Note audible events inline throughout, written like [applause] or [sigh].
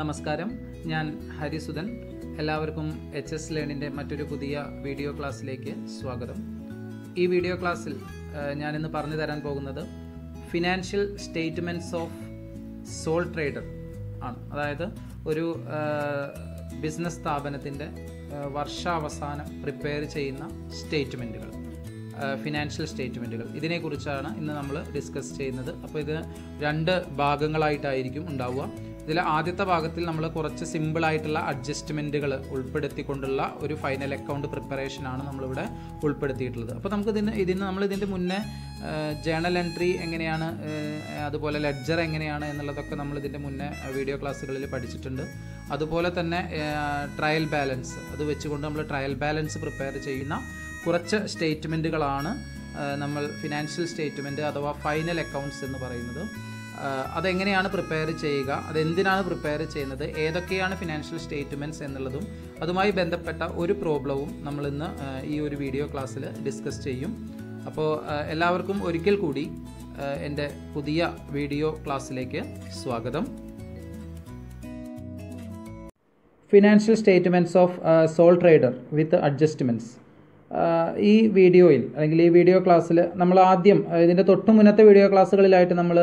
നമസ്കാരം ഞാൻ ഹരിസുധൻ എല്ലാവർക്കും എച്ച് എസ് ലേണിൻ്റെ മറ്റൊരു പുതിയ വീഡിയോ ക്ലാസ്സിലേക്ക് സ്വാഗതം ഈ വീഡിയോ ക്ലാസ്സിൽ ഞാനിന്ന് പറഞ്ഞു തരാൻ പോകുന്നത് financial statements of sole trader ആണ് അതായത് ഒരു ബിസിനസ് സ്ഥാപനത്തിൻ്റെ വർഷാവസാനം പ്രിപ്പയർ ചെയ്യുന്ന സ്റ്റേറ്റ്മെൻറ്റുകൾ ഫിനാൻഷ്യൽ സ്റ്റേറ്റ്മെൻറ്റുകൾ ഇതിനെക്കുറിച്ചാണ് ഇന്ന് നമ്മൾ ഡിസ്കസ് ചെയ്യുന്നത് അപ്പോൾ ഇത് രണ്ട് ഭാഗങ്ങളായിട്ടായിരിക്കും ഉണ്ടാവുക ഇതിൽ ആദ്യത്തെ ഭാഗത്തിൽ നമ്മൾ കുറച്ച് സിമ്പിളായിട്ടുള്ള അഡ്ജസ്റ്റ്മെൻറ്റുകൾ ഉൾപ്പെടുത്തിക്കൊണ്ടുള്ള ഒരു ഫൈനൽ അക്കൗണ്ട് പ്രിപ്പറേഷനാണ് നമ്മളിവിടെ ഉൾപ്പെടുത്തിയിട്ടുള്ളത് അപ്പോൾ നമുക്ക് ഇതിന് ഇതിന് നമ്മൾ ഇതിൻ്റെ മുന്നേ ജേണൽ എൻട്രി എങ്ങനെയാണ് അതുപോലെ ലെഡ്ജർ എങ്ങനെയാണ് എന്നുള്ളതൊക്കെ നമ്മൾ ഇതിൻ്റെ മുന്നേ വീഡിയോ ക്ലാസ്സുകളിൽ പഠിച്ചിട്ടുണ്ട് അതുപോലെ തന്നെ ട്രയൽ ബാലൻസ് അത് വെച്ചുകൊണ്ട് നമ്മൾ ട്രയൽ ബാലൻസ് പ്രിപ്പയർ ചെയ്യുന്ന കുറച്ച് സ്റ്റേറ്റ്മെൻറ്റുകളാണ് നമ്മൾ ഫിനാൻഷ്യൽ സ്റ്റേറ്റ്മെൻറ്റ് അഥവാ ഫൈനൽ അക്കൗണ്ട്സ് എന്ന് പറയുന്നത് അതെങ്ങനെയാണ് പ്രിപ്പയർ ചെയ്യുക അതെന്തിനാണ് പ്രിപ്പയർ ചെയ്യുന്നത് ഏതൊക്കെയാണ് ഫിനാൻഷ്യൽ സ്റ്റേറ്റ്മെൻറ്റ്സ് എന്നുള്ളതും അതുമായി ബന്ധപ്പെട്ട ഒരു പ്രോബ്ലവും നമ്മളിന്ന് ഈ ഒരു വീഡിയോ ക്ലാസ്സിൽ ഡിസ്കസ് ചെയ്യും അപ്പോൾ എല്ലാവർക്കും ഒരിക്കൽ കൂടി എൻ്റെ പുതിയ വീഡിയോ ക്ലാസ്സിലേക്ക് സ്വാഗതം financial statements of sole trader with adjustments ഈ വീഡിയോയിൽ അല്ലെങ്കിൽ ഈ വീഡിയോ ക്ലാസ്സിൽ നമ്മൾ ആദ്യം ഇതിൻ്റെ തൊട്ട് മുന്നത്തെ വീഡിയോ ക്ലാസ്സുകളിലായിട്ട് നമ്മൾ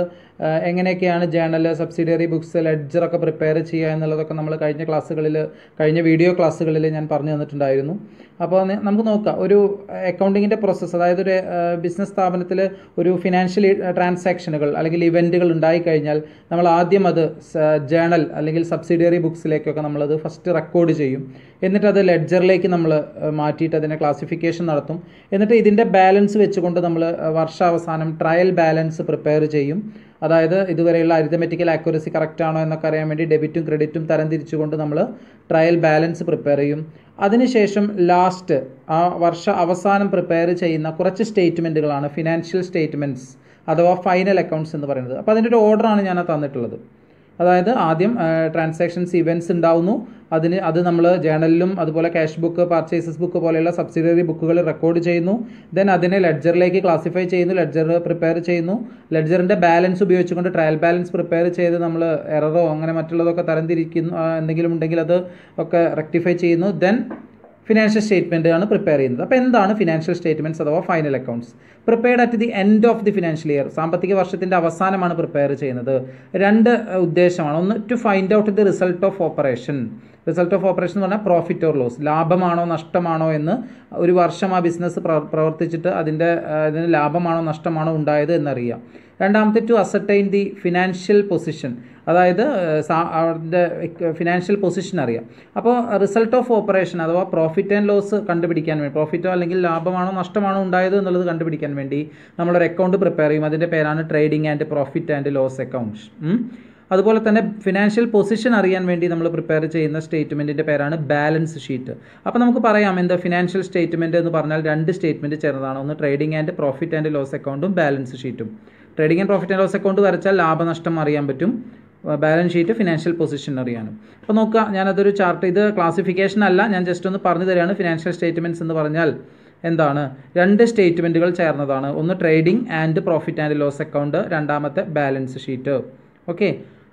എങ്ങനെയൊക്കെയാണ് ജേണൽ സബ്സിഡിയറി ബുക്സ് ലെഡ്ജറൊക്കെ പ്രിപ്പയർ ചെയ്യുക എന്നുള്ളതൊക്കെ നമ്മൾ കഴിഞ്ഞ ക്ലാസ്സുകളിൽ കഴിഞ്ഞ വീഡിയോ ക്ലാസ്സുകളിൽ ഞാൻ പറഞ്ഞു തന്നിട്ടുണ്ടായിരുന്നു അപ്പോൾ നമുക്ക് നോക്കാം ഒരു അക്കൗണ്ടിങ്ങിൻ്റെ പ്രോസസ്സ് അതായത് ഒരു ബിസിനസ് സ്ഥാപനത്തിൽ ഒരു ഫിനാൻഷ്യൽ ട്രാൻസാക്ഷനുകൾ അല്ലെങ്കിൽ ഇവൻറ്റുകൾ ഉണ്ടായിക്കഴിഞ്ഞാൽ നമ്മൾ ആദ്യം അത് ജേണൽ അല്ലെങ്കിൽ സബ്സിഡിയറി ബുക്സിലേക്കൊക്കെ നമ്മളത് ഫസ്റ്റ് റെക്കോർഡ് ചെയ്യും എന്നിട്ട് അത് ലെഡ്ജറിലേക്ക് നമ്മൾ മാറ്റിയിട്ട് അതിനെ ക്ലാസിഫിക്കേഷൻ നടത്തും എന്നിട്ട് ഇതിൻ്റെ ബാലൻസ് വെച്ചുകൊണ്ട് നമ്മൾ വർഷാവസാനം ട്രയൽ ബാലൻസ് പ്രിപ്പയർ ചെയ്യും അതായത് ഇതുവരെയുള്ള അരിതമെറ്റിക്കൽ ആക്യുറസി കറക്റ്റ് ആണോ എന്നൊക്കെ അറിയാൻ വേണ്ടി ഡെബിറ്റും ക്രെഡിറ്റും തരം തിരിച്ചുകൊണ്ട് നമ്മൾ ട്രയൽ ബാലൻസ് പ്രിപ്പയർ ചെയ്യും അതിനുശേഷം ലാസ്റ്റ് ആ വർഷ അവസാനം പ്രിപ്പയർ ചെയ്യുന്ന കുറച്ച് സ്റ്റേറ്റ്മെൻറ്റുകളാണ് ഫിനാൻഷ്യൽ സ്റ്റേറ്റ്മെൻറ്റ്സ് അഥവാ ഫൈനൽ അക്കൗണ്ട്സ് എന്ന് പറയുന്നത് അപ്പോൾ അതിൻ്റെ ഒരു ഓർഡറാണ് ഞാൻ തന്നിട്ടുള്ളത് അതായത് ആദ്യം ട്രാൻസാക്ഷൻസ് ഇവൻറ്റ്സ് ഉണ്ടാവുന്നു അതിന് അത് നമ്മൾ ജേണലിലും അതുപോലെ ക്യാഷ് ബുക്ക് പർച്ചേസസ് ബുക്ക് പോലെയുള്ള സബ്സിഡറി ബുക്കുകൾ റെക്കോർഡ് ചെയ്യുന്നു ദെൻ അതിനെ ലെഡ്ജറിലേക്ക് ക്ലാസിഫൈ ചെയ്യുന്നു ലെഡ്ജർ പ്രിപ്പയർ ചെയ്യുന്നു ലെഡ്ജറിൻ്റെ ബാലൻസ് ഉപയോഗിച്ചുകൊണ്ട് ട്രയൽ ബാലൻസ് പ്രിപ്പയർ ചെയ്ത് നമ്മൾ എററോ അങ്ങനെ മറ്റുള്ളതൊക്കെ തരംതിരിക്കുന്നു എന്തെങ്കിലും ഉണ്ടെങ്കിൽ അത് ഒക്കെ റെക്ടിഫൈ ചെയ്യുന്നു ദെൻ ഫിനാൻഷ്യൽ സ്റ്റേറ്റ്മെൻ്റ് ആണ് പ്രിപ്പയർ ചെയ്യുന്നത് അപ്പോൾ എന്താണ് ഫിനാൻഷ്യൽ സ്റ്റേറ്റ്മെൻറ്റ്സ് അഥവാ final accounts prepared at the end of the financial year സാമ്പത്തിക വർഷത്തിൻ്റെ അവസാനമാണ് പ്രിപ്പയർ ചെയ്യുന്നത് രണ്ട് ഉദ്ദേശമാണ് ഒന്ന് to find out the result of operation result of operation എന്ന് പറഞ്ഞാൽ പ്രോഫിറ്റ് ഓർ ലോസ് ലാഭമാണോ നഷ്ടമാണോ എന്ന് ഒരു വർഷം ആ ബിസിനസ് പ്രവർത്തിച്ചിട്ട് അതിൻ്റെ അതിന് ലാഭമാണോ നഷ്ടമാണോ ഉണ്ടായത് എന്നറിയാം രണ്ടാമത്തെ to ascertain the financial position അതായത് അവരുടെ ഫിനാൻഷ്യൽ പൊസിഷൻ അറിയാം അപ്പോൾ റിസൾട്ട് ഓഫ് ഓപ്പറേഷൻ അഥവാ പ്രോഫിറ്റ് ആൻഡ് ലോസ് കണ്ടുപിടിക്കാൻ വേണ്ടി പ്രോഫിറ്റോ അല്ലെങ്കിൽ ലാഭമാണോ നഷ്ടമാണോ ഉണ്ടായത് എന്നുള്ളത് കണ്ടുപിടിക്കാൻ വേണ്ടി നമ്മളൊരു അക്കൗണ്ട് പ്രിപ്പയർ ചെയ്യും അതിൻ്റെ പേരാണ് trading and profit and loss accounts അതുപോലെ തന്നെ ഫിനാൻഷ്യൽ പൊസിഷൻ അറിയാൻ വേണ്ടി നമ്മൾ പ്രിപ്പയർ ചെയ്യുന്ന സ്റ്റേറ്റ്മെൻറ്റിൻ്റെ പേരാണ് ബാലൻസ് ഷീറ്റ് അപ്പോൾ നമുക്ക് പറയാം എന്താ ഫിനാൻഷ്യൽ സ്റ്റേറ്റ്മെൻറ്റ് എന്ന് പറഞ്ഞാൽ രണ്ട് സ്റ്റേറ്റ്മെൻറ്റ് ചേർന്നതാണ് ഒന്ന് trading and profit and loss അക്കൗണ്ടും ബാലൻസ് ഷീറ്റും trading and profit and loss account വരച്ചാൽ ലാഭനഷ്ടം അറിയാൻ പറ്റും ബാലൻസ് ഷീറ്റ് ഫിനാൻഷ്യൽ പൊസിഷൻ അറിയാനും അപ്പോൾ നോക്കുക ഞാനതൊരു ചാർട്ട് ഇത് ക്ലാസിഫിക്കേഷൻ അല്ല ഞാൻ ജസ്റ്റ് ഒന്ന് പറഞ്ഞു തരികയാണ് ഫിനാൻഷ്യൽ സ്റ്റേറ്റ്മെൻറ്റ്സ് എന്ന് പറഞ്ഞാൽ എന്താണ് രണ്ട് സ്റ്റേറ്റ്മെൻറ്റുകൾ ചേർന്നതാണ് ഒന്ന് trading and profit and loss account രണ്ടാമത്തെ ബാലൻസ് ഷീറ്റ് ഓക്കെ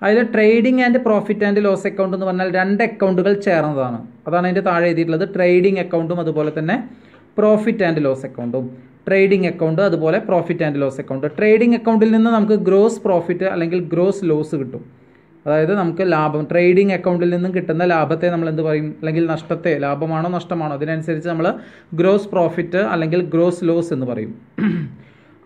അതിൽ trading and profit and loss account എന്ന് പറഞ്ഞാൽ രണ്ട് അക്കൗണ്ടുകൾ ചേർന്നതാണ് അതാണ് അതിൻ്റെ താഴെ എഴുതിയിട്ടുള്ളത് ട്രേഡിംഗ് അക്കൗണ്ടും അതുപോലെ തന്നെ പ്രോഫിറ്റ് ആൻഡ് ലോസ് അക്കൗണ്ടും ട്രേഡിംഗ് അക്കൗണ്ട് അതുപോലെ profit and loss account trading അക്കൗണ്ടിൽ നിന്ന് നമുക്ക് ഗ്രോസ് പ്രോഫിറ്റ് അല്ലെങ്കിൽ ഗ്രോസ് ലോസ് കിട്ടും അതായത് നമുക്ക് ലാഭം ട്രേഡിംഗ് അക്കൗണ്ടിൽ നിന്നും കിട്ടുന്ന ലാഭത്തെ നമ്മൾ എന്ത് പറയും അല്ലെങ്കിൽ നഷ്ടത്തെ ലാഭമാണോ നഷ്ടമാണോ അതിനനുസരിച്ച് നമ്മൾ ഗ്രോസ് പ്രോഫിറ്റ് അല്ലെങ്കിൽ ഗ്രോസ് ലോസ് എന്ന് പറയും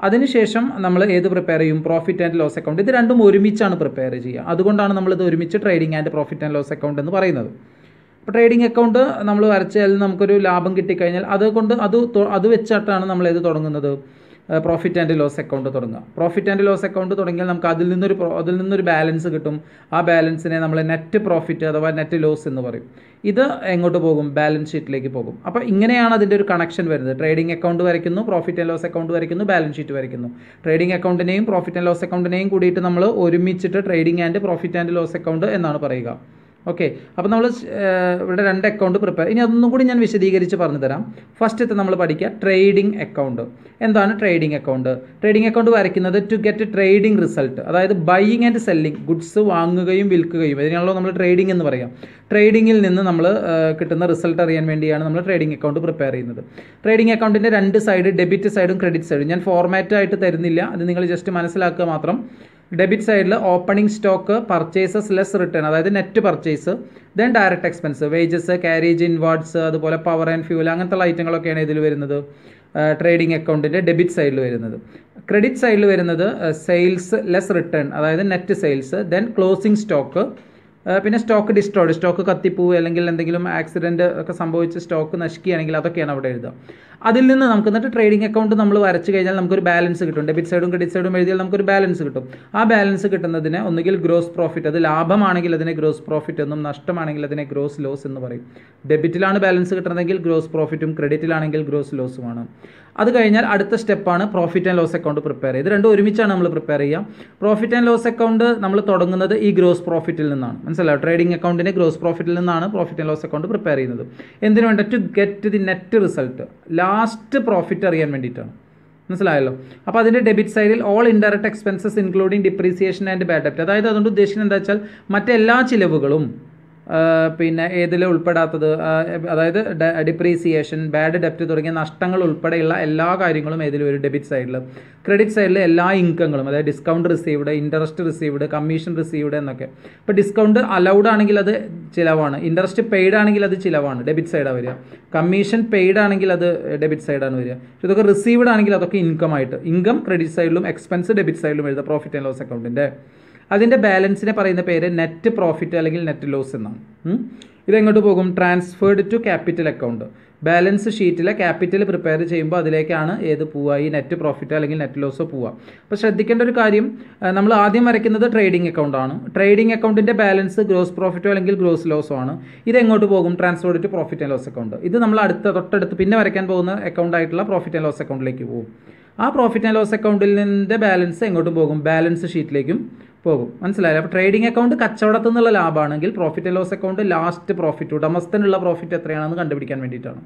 അതിനുശേഷം നമ്മൾ ഏത് പ്രിപ്പയർ ചെയ്യും പ്രോഫിറ്റ് ആൻഡ് ലോസ് അക്കൗണ്ട് ഇത് രണ്ടും ഒരുമിച്ചാണ് പ്രിപ്പയർ ചെയ്യുക അതുകൊണ്ടാണ് നമ്മൾ ഇത് ഒരുമിച്ച് trading and profit and loss account എന്ന് പറയുന്നത് അപ്പോൾ ട്രേഡിംഗ് അക്കൗണ്ട് നമ്മൾ വരച്ചാൽ നമുക്കൊരു ലാഭം കിട്ടിക്കഴിഞ്ഞാൽ അതുകൊണ്ട് അത് അത് വെച്ചിട്ടാണ് നമ്മൾ ഇത് തുടങ്ങുന്നത് പ്രോഫിറ്റ് ആൻഡ് ലോസ് അക്കൗണ്ട് തുടങ്ങുക പ്രോഫിറ്റ് ആൻഡ് ലോസ് അക്കൗണ്ട് തുടങ്ങിയാൽ നമുക്ക് അതിൽ നിന്നൊരു അതിൽ നിന്നൊരു ബാലൻസ് കിട്ടും ആ ബാലൻസിനെ നമ്മൾ നെറ്റ് പ്രോഫിറ്റ് അഥവാ നെറ്റ് ലോസ് എന്ന് പറയും ഇത് എങ്ങോട്ട് പോകും ബാലൻസ് ഷീറ്റിലേക്ക് പോകും അപ്പോൾ ഇങ്ങനെയാണ് അതിൻ്റെ ഒരു കണക്ഷൻ വരുന്നത് ട്രേഡിംഗ് അക്കൗണ്ട് വരയ്ക്കുന്നു പ്രോഫിറ്റ് ആൻഡ് ലോസ് അക്കൗണ്ട് വരയ്ക്കുന്നു ബാലൻസ് ഷീറ്റ് വരയ്ക്കുന്നു ട്രേഡിംഗ് അക്കൗണ്ടിനെയും പ്രോഫിറ്റ് ആൻഡ് ലോസ് അക്കൗണ്ടിനെയും കൂടിയിട്ട് നമ്മൾ ഒരുമിച്ചിട്ട് trading and profit and loss account എന്നാണ് പറയുക ഓക്കെ അപ്പോൾ നമ്മൾ ഇവിടെ രണ്ട് അക്കൗണ്ട് പ്രിപ്പയർ ഇനി അതൊന്നും കൂടി ഞാൻ വിശദീകരിച്ച് പറഞ്ഞു തരാം ഫസ്റ്റത്തെ നമ്മൾ പഠിക്കുക ട്രേഡിംഗ് അക്കൗണ്ട് എന്താണ് ട്രേഡിംഗ് അക്കൗണ്ട് ട്രേഡിംഗ് അക്കൗണ്ട് വരയ്ക്കുന്നത് ടു ഗെറ്റ് ട്രേഡിംഗ് റിസൾട്ട് അതായത് ബൈയിങ് ആൻഡ് സെല്ലിംഗ് ഗുഡ്സ് വാങ്ങുകയും വിൽക്കുകയും ഇതിനാണല്ലോ നമ്മൾ ട്രേഡിംഗ് എന്ന് പറയാം ട്രേഡിങ്ങിൽ നിന്ന് നമ്മൾ കിട്ടുന്ന റിസൾട്ട് അറിയാൻ വേണ്ടിയാണ് നമ്മൾ ട്രേഡിംഗ് അക്കൗണ്ട് പ്രിപ്പയർ ചെയ്യുന്നത് ട്രേഡിംഗ് അക്കൗണ്ടിൻ്റെ രണ്ട് സൈഡ് ഡെബിറ്റ് സൈഡും ക്രെഡിറ്റ് സൈഡും ഞാൻ ഫോർമാറ്റായിട്ട് തരുന്നില്ല അത് നിങ്ങൾ ജസ്റ്റ് മനസ്സിലാക്കുക മാത്രം ഡെബിറ്റ് സൈഡിൽ opening stock purchases less return അതായത് net purchase then direct expense wages carriage inwards അതുപോലെ പവർ ആൻഡ് ഫ്യൂൽ അങ്ങനത്തെ ഐറ്റങ്ങളൊക്കെയാണ് ഇതിൽ വരുന്നത് ട്രേഡിംഗ് അക്കൗണ്ടിൻ്റെ ഡെബിറ്റ് സൈഡിൽ വരുന്നത് ക്രെഡിറ്റ് സൈഡിൽ വരുന്നത് സെയിൽസ് ലെസ് റിട്ടേൺ അതായത് net sales then closing stock പിന്നെ സ്റ്റോക്ക് ഡിസ്ട്രോയ്ഡ് സ്റ്റോക്ക് കത്തിപ്പോവുക അല്ലെങ്കിൽ എന്തെങ്കിലും ആക്സിഡൻറ്റ് ഒക്കെ സംഭവിച്ച് സ്റ്റോക്ക് നശിക്കുകയാണെങ്കിൽ അതൊക്കെയാണ് അവിടെ എഴുതുക അതിൽ നിന്ന് നമുക്ക് എന്നിട്ട് ട്രേഡിംഗ് അക്കൗണ്ട് നമ്മൾ വരച്ച് കഴിഞ്ഞാൽ നമുക്കൊരു ബാലൻസ് കിട്ടും ഡെബിറ്റ് സൈഡും ക്രെഡിറ്റ് സൈഡും എഴുതിയാൽ നമുക്കൊരു ബാലൻസ് കിട്ടും ആ ബാലൻസ് കിട്ടുന്നതിന് ഒന്നുകിൽ ഗ്രോസ് പ്രോഫിറ്റ് അത് ലാഭമാണെങ്കിൽ അതിനെ ഗ്രോസ് പ്രോഫിറ്റ് എന്നും നഷ്ടമാണെങ്കിൽ അതിനെ ഗ്രോസ് ലോസ് എന്ന് പറയും ഡെബിറ്റിലാണ് ബാലൻസ് കിട്ടുന്നതെങ്കിൽ ഗ്രോസ് പ്രോഫിറ്റും ക്രെഡിറ്റിലാണെങ്കിൽ ഗ്രോസ് ലോസുമാണ് അത് കഴിഞ്ഞാൽ അടുത്ത സ്റ്റെപ്പാണ് profit and loss account prepare ചെയ്ത് രണ്ടും ഒരുമിച്ചാണ് നമ്മൾ പ്രിപ്പയർ ചെയ്യുക പ്രോഫിറ്റ് ആൻഡ് ലോസ് അക്കൗണ്ട് നമ്മൾ തുടങ്ങുന്നത് ഈ ഗ്രോസ് പ്രോഫിറ്റിൽ നിന്നാണ് മനസ്സിലായോ ട്രേഡിംഗ് അക്കൗണ്ടിന് ഗ്രോസ് പ്രോഫിറ്റിൽ നിന്നാണ് profit and loss account prepare ചെയ്യുന്നത് എന്തിനു വേണ്ട to get the net result last profit അറിയാൻ വേണ്ടിയിട്ടാണ് മനസ്സിലായല്ലോ അപ്പോൾ അതിൻ്റെ ഡെബിറ്റ് സൈഡിൽ all indirect expenses including depreciation and bad ഡെപ്റ്റ് അതായത് അതുകൊണ്ട് ഉദ്ദേശിക്കുന്നത് എന്താ വെച്ചാൽ മറ്റെല്ലാ ചിലവുകളും പിന്നെ ഏതിൽ ഉൾപ്പെടാത്തത് അതായത് ഡിപ്രീസിയേഷൻ ബാഡ് ഡെപ്റ്റ് തുടങ്ങിയ നഷ്ടങ്ങൾ ഉൾപ്പെടെയുള്ള എല്ലാ കാര്യങ്ങളും ഏതിൽ വരും ഡെബിറ്റ് സൈഡിൽ ക്രെഡിറ്റ് സൈഡിൽ എല്ലാ ഇൻകങ്ങളും അതായത് discount received interest received commission received എന്നൊക്കെ ഇപ്പോൾ ഡിസ്കൗണ്ട് അലൗഡ് ആണെങ്കിൽ അത് ചിലവാണ് ഇൻട്രസ്റ്റ് പെയ്ഡ് ആണെങ്കിൽ അത് ചിലവാണ് ഡെബിറ്റ് സൈഡാണ് വരിക കമ്മീഷൻ പെയ്ഡ് ആണെങ്കിൽ അത് ഡെബിറ്റ് സൈഡാണ് വരിക ഇതൊക്കെ റിസീവ്ഡ് ആണെങ്കിൽ അതൊക്കെ ഇൻകം ആയിട്ട് ഇൻകം ക്രെഡിറ്റ് സൈഡിലും എക്സ്പെൻസ് ഡെബിറ്റ് സൈഡിലും എഴുതുക പ്രോഫിറ്റ് ആൻഡ് ലോസ് അക്കൗണ്ടിൻ്റെ അതിൻ്റെ ബാലൻസിനെ പറയുന്ന പേര് നെറ്റ് പ്രോഫിറ്റ് അല്ലെങ്കിൽ നെറ്റ് ലോസ് എന്നാണ് ഇതെങ്ങോട്ട് പോകും transferred to capital account balance ഷീറ്റിലെ ക്യാപിറ്റൽ പ്രിപ്പയർ ചെയ്യുമ്പോൾ അതിലേക്കാണ് ഏത് പോവുക ഈ നെറ്റ് പ്രോഫിറ്റ് അല്ലെങ്കിൽ നെറ്റ് ലോസ് പോവുക അപ്പോൾ ശ്രദ്ധിക്കേണ്ട ഒരു കാര്യം നമ്മൾ ആദ്യം വരയ്ക്കുന്നത് ട്രേഡിംഗ് അക്കൗണ്ടാണ് ട്രേഡിംഗ് അക്കൗണ്ടിൻ്റെ ബാലൻസ് ഗ്രോസ് പ്രോഫിറ്റോ അല്ലെങ്കിൽ ഗ്രോസ് ലോസോ ആണ് ഇത് എങ്ങോട്ട് പോകും transferred to profit and loss account ഇത് നമ്മൾ അടുത്ത തൊട്ടടുത്ത് പിന്നെ വരയ്ക്കാൻ പോകുന്ന ആയിട്ടുള്ള പ്രോഫിറ്റ് ആൻഡ് ലോസ് അക്കൗണ്ടിലേക്ക് പോകും ആ പ്രോഫിറ്റ് ആൻഡ് ലോസ് അക്കൗണ്ടിൽ നിന്നിൻ്റെ ബാലൻസ് എങ്ങോട്ടും പോകും ബാലൻസ് ഷീറ്റിലേക്കും പോകും മനസ്സിലായില്ല അപ്പോൾ ട്രേഡിംഗ് അക്കൗണ്ട് കച്ചവടത്തിൽ നിന്നുള്ള ലാഭമാണെങ്കിൽ profit and loss account last profit ഉടമസ്ഥനുള്ള പ്രോഫിറ്റ് എത്രയാണെന്ന് കണ്ടുപിടിക്കാൻ വേണ്ടിയിട്ടാണ്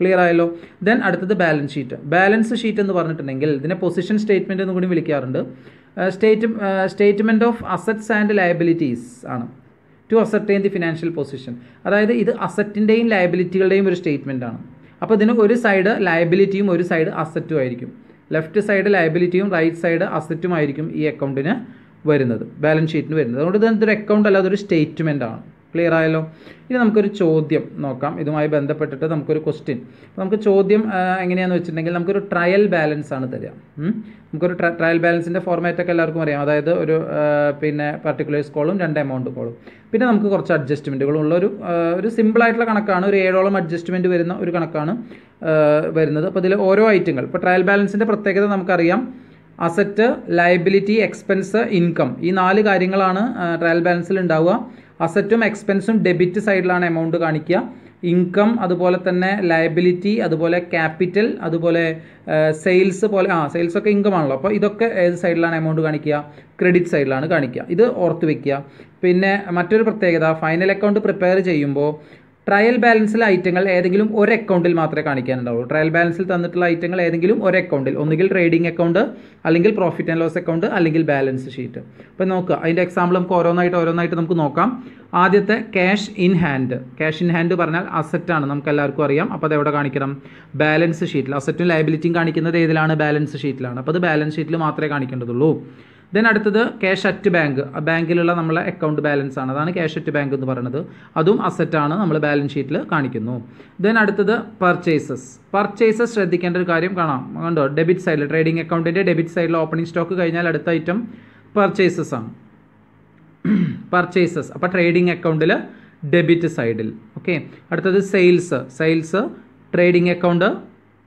ക്ലിയർ ആയല്ലോ ദെൻ അടുത്തത് ബാലൻസ് ഷീറ്റ് ബാലൻസ് ഷീറ്റ് എന്ന് പറഞ്ഞിട്ടുണ്ടെങ്കിൽ ഇതിനെ പൊസിഷൻ സ്റ്റേറ്റ്മെൻറ്റ് എന്നും കൂടി വിളിക്കാറുണ്ട് state statement of assets and liabilities ആണ് to ascertain the financial position അതായത് ഇത് അസറ്റിൻ്റെയും ലയബിലിറ്റികളുടെയും ഒരു സ്റ്റേറ്റ്മെൻ്റ് ആണ് അപ്പോൾ ഇതിന് ഒരു സൈഡ് ലയബിലിറ്റിയും ഒരു സൈഡ് അസറ്റും ആയിരിക്കും ലെഫ്റ്റ് സൈഡ് ലയബിലിറ്റിയും റൈറ്റ് സൈഡ് അസറ്റും ആയിരിക്കും ഈ അക്കൗണ്ടിന് വരുന്നത് ബാലൻസ് ഷീറ്റിന് വരുന്നത് അതുകൊണ്ട് ഇത് ഇതൊരു അക്കൗണ്ട് അല്ല അതൊരു സ്റ്റേറ്റ്മെൻ്റ് ആണ് ക്ലിയർ ആയല്ലോ ഇനി നമുക്കൊരു ചോദ്യം നോക്കാം ഇതുമായി ബന്ധപ്പെട്ടിട്ട് നമുക്കൊരു ക്വസ്റ്റ്യൻ നമുക്ക് ചോദ്യം എങ്ങനെയാണെന്ന് വെച്ചിട്ടുണ്ടെങ്കിൽ നമുക്കൊരു ട്രയൽ ബാലൻസ് ആണ് തരിക നമുക്കൊരു ട്രയൽ ബാലൻസിൻ്റെ ഫോർമാറ്റൊക്കെ എല്ലാവർക്കും അറിയാം അതായത് ഒരു പിന്നെ പർട്ടിക്കുലേഴ്സ് കോളും രണ്ട് എമൗണ്ട് കോളും പിന്നെ നമുക്ക് കുറച്ച് അഡ്ജസ്റ്റ്മെൻറ്റുകളും ഉള്ള ഒരു ഒരു സിമ്പിളായിട്ടുള്ള കണക്കാണ് ഒരു ഏഴോളം അഡ്ജസ്റ്റ്മെൻറ്റ് വരുന്ന ഒരു കണക്കാണ് വരുന്നത് അപ്പോൾ ഇതിൽ ഓരോ ഐറ്റങ്ങൾ ഇപ്പോൾ ട്രയൽ ബാലൻസിൻ്റെ പ്രത്യേകത നമുക്കറിയാം അസറ്റ് ലയബിലിറ്റി എക്സ്പെൻസ് ഇൻകം ഈ നാല് കാര്യങ്ങളാണ് ട്രയൽ ബാലൻസിൽ ഉണ്ടാവുക അസറ്റും എക്സ്പെൻസും ഡെബിറ്റ് സൈഡിലാണ് എമൗണ്ട് കാണിക്കുക ഇൻകം അതുപോലെ തന്നെ ലയബിലിറ്റി അതുപോലെ ക്യാപിറ്റൽ അതുപോലെ സെയിൽസ് പോലെ ആ സെയിൽസ് ഒക്കെ ഇൻകം ആണല്ലോ അപ്പോൾ ഇതൊക്കെ ഏത് സൈഡിലാണ് എമൗണ്ട് കാണിക്കുക ക്രെഡിറ്റ് സൈഡിലാണ് കാണിക്കുക ഇത് ഓർത്ത് വെക്കുക പിന്നെ മറ്റൊരു പ്രത്യേകത ഫൈനൽ അക്കൗണ്ട് പ്രിപ്പയർ ചെയ്യുമ്പോൾ ട്രയൽ ബാലൻസിലെ ഐറ്റങ്ങൾ ഏതെങ്കിലും ഒരു അക്കൗണ്ടിൽ മാത്രമേ കാണിക്കാനുണ്ടാവുള്ളൂ ട്രയൽ ബാലൻസിൽ തന്നിട്ടുള്ള ഐറ്റങ്ങൾ ഏതെങ്കിലും ഒരു അക്കൗണ്ടിൽ ഒന്നുകിൽ ട്രേഡിംഗ് അക്കൗണ്ട് അല്ലെങ്കിൽ പ്രോഫിറ്റ് ആൻഡ് ലോസ് അക്കൗണ്ട് അല്ലെങ്കിൽ ബാലൻസ് ഷീറ്റ് അപ്പോൾ നോക്കുക അതിൻ്റെ എക്സാമ്പിൾ നമുക്ക് ഓരോന്നായിട്ട് ഓരോന്നായിട്ട് നമുക്ക് നോക്കാം ആദ്യത്തെ cash in hand cash in hand പറഞ്ഞാൽ അസറ്റാണ് നമുക്ക് എല്ലാവർക്കും അറിയാം അപ്പോൾ അതെവിടെ കാണിക്കണം ബാലൻസ് ഷീറ്റിൽ അസറ്റും ലയബിലിറ്റിയും കാണിക്കുന്നത് ഏതിലാണ് ബാലൻസ് ഷീറ്റിലാണ് അപ്പോൾ അത് ബാലൻസ് ഷീറ്റിൽ മാത്രമേ കാണിക്കേണ്ടതുള്ളൂ ദെൻ അടുത്തത് ക്യാഷ് അറ്റ് ബാങ്ക് ബാങ്കിലുള്ള നമ്മളെ അക്കൗണ്ട് ബാലൻസ് ആണ് അതാണ് ക്യാഷ് അറ്റ് ബാങ്ക് എന്ന് പറയുന്നത് അതും അസറ്റാണ് നമ്മൾ ബാലൻസ് ഷീറ്റിൽ കാണിക്കുന്നു ദെൻ അടുത്തത് പർച്ചേസസ് പർച്ചേസസ് ശ്രദ്ധിക്കേണ്ട ഒരു കാര്യം കാണാം കണ്ടോ ഡെബിറ്റ് സൈഡിൽ ട്രേഡിംഗ് അക്കൗണ്ടിൻ്റെ ഡെബിറ്റ് സൈഡിൽ ഓപ്പണിംഗ് സ്റ്റോക്ക് കഴിഞ്ഞാൽ അടുത്ത ഐറ്റം പർച്ചേസസ് ആണ് പർച്ചേസസ് അപ്പോൾ ട്രേഡിംഗ് അക്കൗണ്ടിൽ ഡെബിറ്റ് സൈഡിൽ ഓക്കെ അടുത്തത് sales sales trading account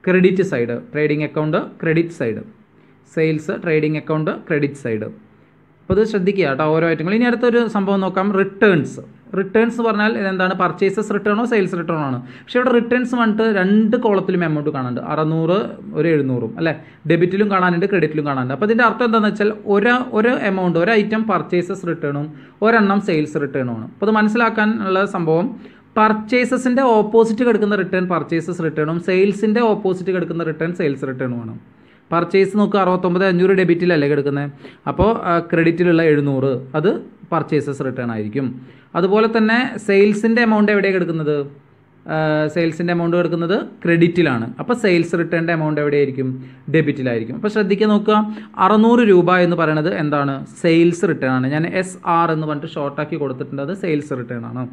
credit side trading account credit side sales trading account credit side അപ്പോൾ ഇത് ശ്രദ്ധിക്കുക കേട്ടോ ഓരോ ഐറ്റങ്ങൾ ഇനി അടുത്തൊരു സംഭവം നോക്കാം റിട്ടേൺസ് റിട്ടേൺസ് പറഞ്ഞാൽ ഇതെന്താണ് പർച്ചേസസ് റിട്ടേണോ സെയിൽസ് റിട്ടേണോ ആണ് പക്ഷേ ഇവിടെ റിട്ടേൺസ് വന്നിട്ട് രണ്ട് കോളത്തിലും എമൗണ്ട് കാണാനുണ്ട് അറുന്നൂറ് ഒരു എഴുന്നൂറും അല്ലേ ഡെബിറ്റിലും കാണാനുണ്ട് ക്രെഡിറ്റിലും കാണാനുണ്ട് അപ്പോൾ ഇതിൻ്റെ അർത്ഥം എന്താണെന്ന് വെച്ചാൽ ഒരു ഒരു എമൗണ്ട് ഒരു ഐറ്റം പർച്ചേസസ് റിട്ടേണും ഒരെണ്ണം സെയിൽസ് റിട്ടേണും ആണ് അപ്പോൾ അത് മനസ്സിലാക്കാനുള്ള സംഭവം പർച്ചേസസിൻ്റെ ഓപ്പോസിറ്റ് കിടക്കുന്ന റിട്ടേൺ പർച്ചേസസ് റിട്ടേണും സെയിൽസിൻ്റെ ഓപ്പോസിറ്റ് കിടക്കുന്ന റിട്ടേൺ സെയിൽസ് റിട്ടേണും ആണ് പർച്ചേസ് നോക്കുക അറുപത്തൊമ്പത് അഞ്ഞൂറ് ഡെബിറ്റിലല്ലേ കിടക്കുന്നത് അപ്പോൾ ക്രെഡിറ്റിലുള്ള എഴുന്നൂറ് അത് പർച്ചേസസ് റിട്ടേൺ ആയിരിക്കും അതുപോലെ തന്നെ സെയിൽസിൻ്റെ എമൗണ്ട് എവിടെയാണ് കിടക്കുന്നത് സെയിൽസിൻ്റെ എമൗണ്ട് കിടക്കുന്നത് ക്രെഡിറ്റിലാണ് അപ്പോൾ സെയിൽസ് റിട്ടേണിൻ്റെ എമൗണ്ട് എവിടെയായിരിക്കും ഡെബിറ്റിലായിരിക്കും അപ്പോൾ ശ്രദ്ധിക്കുക നോക്കുക അറുന്നൂറ് രൂപ എന്ന് പറയുന്നത് എന്താണ് സെയിൽസ് റിട്ടേൺ ആണ് ഞാൻ എസ് ആർ എന്ന് പറഞ്ഞിട്ട് ഷോർട്ടാക്കി കൊടുത്തിട്ടുണ്ട് അത് സെയിൽസ് റിട്ടേൺ ആണ്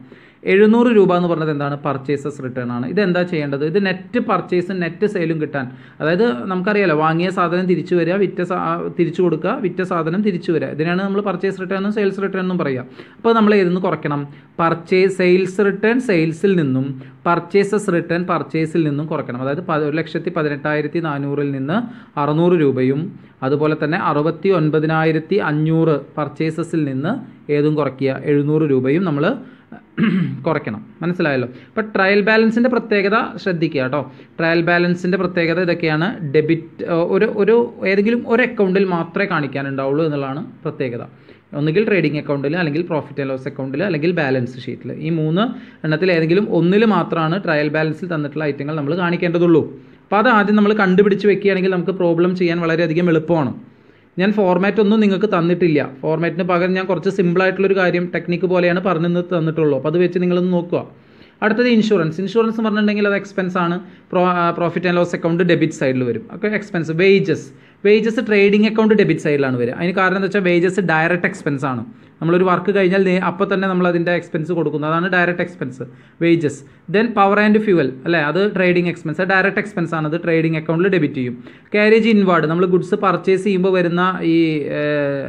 എഴുന്നൂറ് രൂപ എന്ന് പറഞ്ഞത് എന്താണ് പർച്ചേസസ് റിട്ടേൺ ആണ് ഇതെന്താ ചെയ്യേണ്ടത് ഇത് നെറ്റ് പർച്ചേസും നെറ്റ് സെയിലും കിട്ടാൻ അതായത് നമുക്കറിയാലോ വാങ്ങിയ സാധനം തിരിച്ചു വരിക വിറ്റ തിരിച്ചു കൊടുക്കുക വിറ്റ സാധനം തിരിച്ചു വരിക ഇതിനാണ് നമ്മൾ പർച്ചേസ് റിട്ടേൺ എന്നും സെയിൽസ് റിട്ടേൺ എന്നും പറയുക അപ്പോൾ നമ്മൾ ഏതെന്ന് കുറയ്ക്കണം പർച്ചേസ് സെയിൽസ് റിട്ടേൺ സെയിൽസിൽ നിന്നും പർച്ചേസസ് റിട്ടേൺ പർച്ചേസിൽ നിന്നും കുറയ്ക്കണം അതായത് ഒരു ലക്ഷത്തി പതിനെട്ടായിരത്തി നാനൂറിൽ നിന്ന് അറുന്നൂറ് രൂപയും അതുപോലെ തന്നെ അറുപത്തി ഒൻപതിനായിരത്തി അഞ്ഞൂറ് പർച്ചേസസിൽ നിന്ന് ഏതും കുറയ്ക്കുക എഴുന്നൂറ് രൂപയും നമ്മൾ [clears throat] കുറയ്ക്കണം മനസ്സിലായല്ലോ അപ്പോൾ ട്രയൽ ബാലൻസിൻ്റെ പ്രത്യേകത ശ്രദ്ധിക്കുക കേട്ടോ ട്രയൽ ബാലൻസിൻ്റെ പ്രത്യേകത ഇതൊക്കെയാണ് ഡെബിറ്റ് ഒരു ഒരു ഏതെങ്കിലും ഒരു അക്കൗണ്ടിൽ മാത്രമേ കാണിക്കാനുണ്ടാവുള്ളൂ എന്നുള്ളതാണ് പ്രത്യേകത ഒന്നുകിൽ ട്രേഡിംഗ് അക്കൗണ്ടിൽ അല്ലെങ്കിൽ പ്രോഫിറ്റ് ആൻഡ് ലോസ് അക്കൗണ്ടിൽ അല്ലെങ്കിൽ ബാലൻസ് ഷീറ്റിൽ ഈ മൂന്ന് എണ്ണത്തിൽ ഏതെങ്കിലും ഒന്നിൽ മാത്രമാണ് ട്രയൽ ബാലൻസിൽ തന്നിട്ടുള്ള ഐറ്റങ്ങൾ നമ്മൾ കാണിക്കേണ്ടതുള്ളൂ അപ്പോൾ അത് ആദ്യം നമ്മൾ കണ്ടുപിടിച്ച് വെക്കുകയാണെങ്കിൽ നമുക്ക് പ്രോബ്ലം ചെയ്യാൻ വളരെയധികം എളുപ്പമാണ് ഞാൻ ഫോർമാറ്റ് ഒന്നും നിങ്ങൾക്ക് തന്നിട്ടില്ല ഫോർമാറ്റിന് പകരം ഞാൻ കുറച്ച് സിമ്പിളായിട്ടുള്ളൊരു കാര്യം ടെക്നിക്ക് പോലെയാണ് പറഞ്ഞു തന്നിട്ടുള്ളൂ അപ്പോൾ അത് വെച്ച് നിങ്ങളൊന്ന് നോക്കുക അടുത്തത് ഇൻഷുറൻസ് ഇൻഷുറൻസ് പറഞ്ഞിട്ടുണ്ടെങ്കിൽ അത് എക്സ്പെൻസ് ആണ് pro profit and loss account debit സൈഡിൽ വരും okay expense wages wages trading account debit സൈഡിലാണ് വരിക അതിന് കാരണം എന്താ വെച്ചാൽ വേജസ് ഡയറക്റ്റ് എക്സ്പെൻസ് ആണ് നമ്മളൊരു വർക്ക് കഴിഞ്ഞാൽ അപ്പോൾ തന്നെ നമ്മൾ അതിൻ്റെ എക്സ്പെൻസ് കൊടുക്കുന്നത് അതാണ് direct expense wages then power and fuel അല്ലേ അത് ട്രേഡിംഗ് എക്സ്പെൻസ് ഡയറക്റ്റ് എക്സ്പെൻസ് ആണ് അത് ട്രേഡിംഗ് അക്കൗണ്ടിൽ ഡെബിറ്റ് ചെയ്യും കാരേജ് ഇൻവാർഡ് നമ്മൾ ഗുഡ്സ് പർച്ചേസ് ചെയ്യുമ്പോൾ വരുന്ന ഈ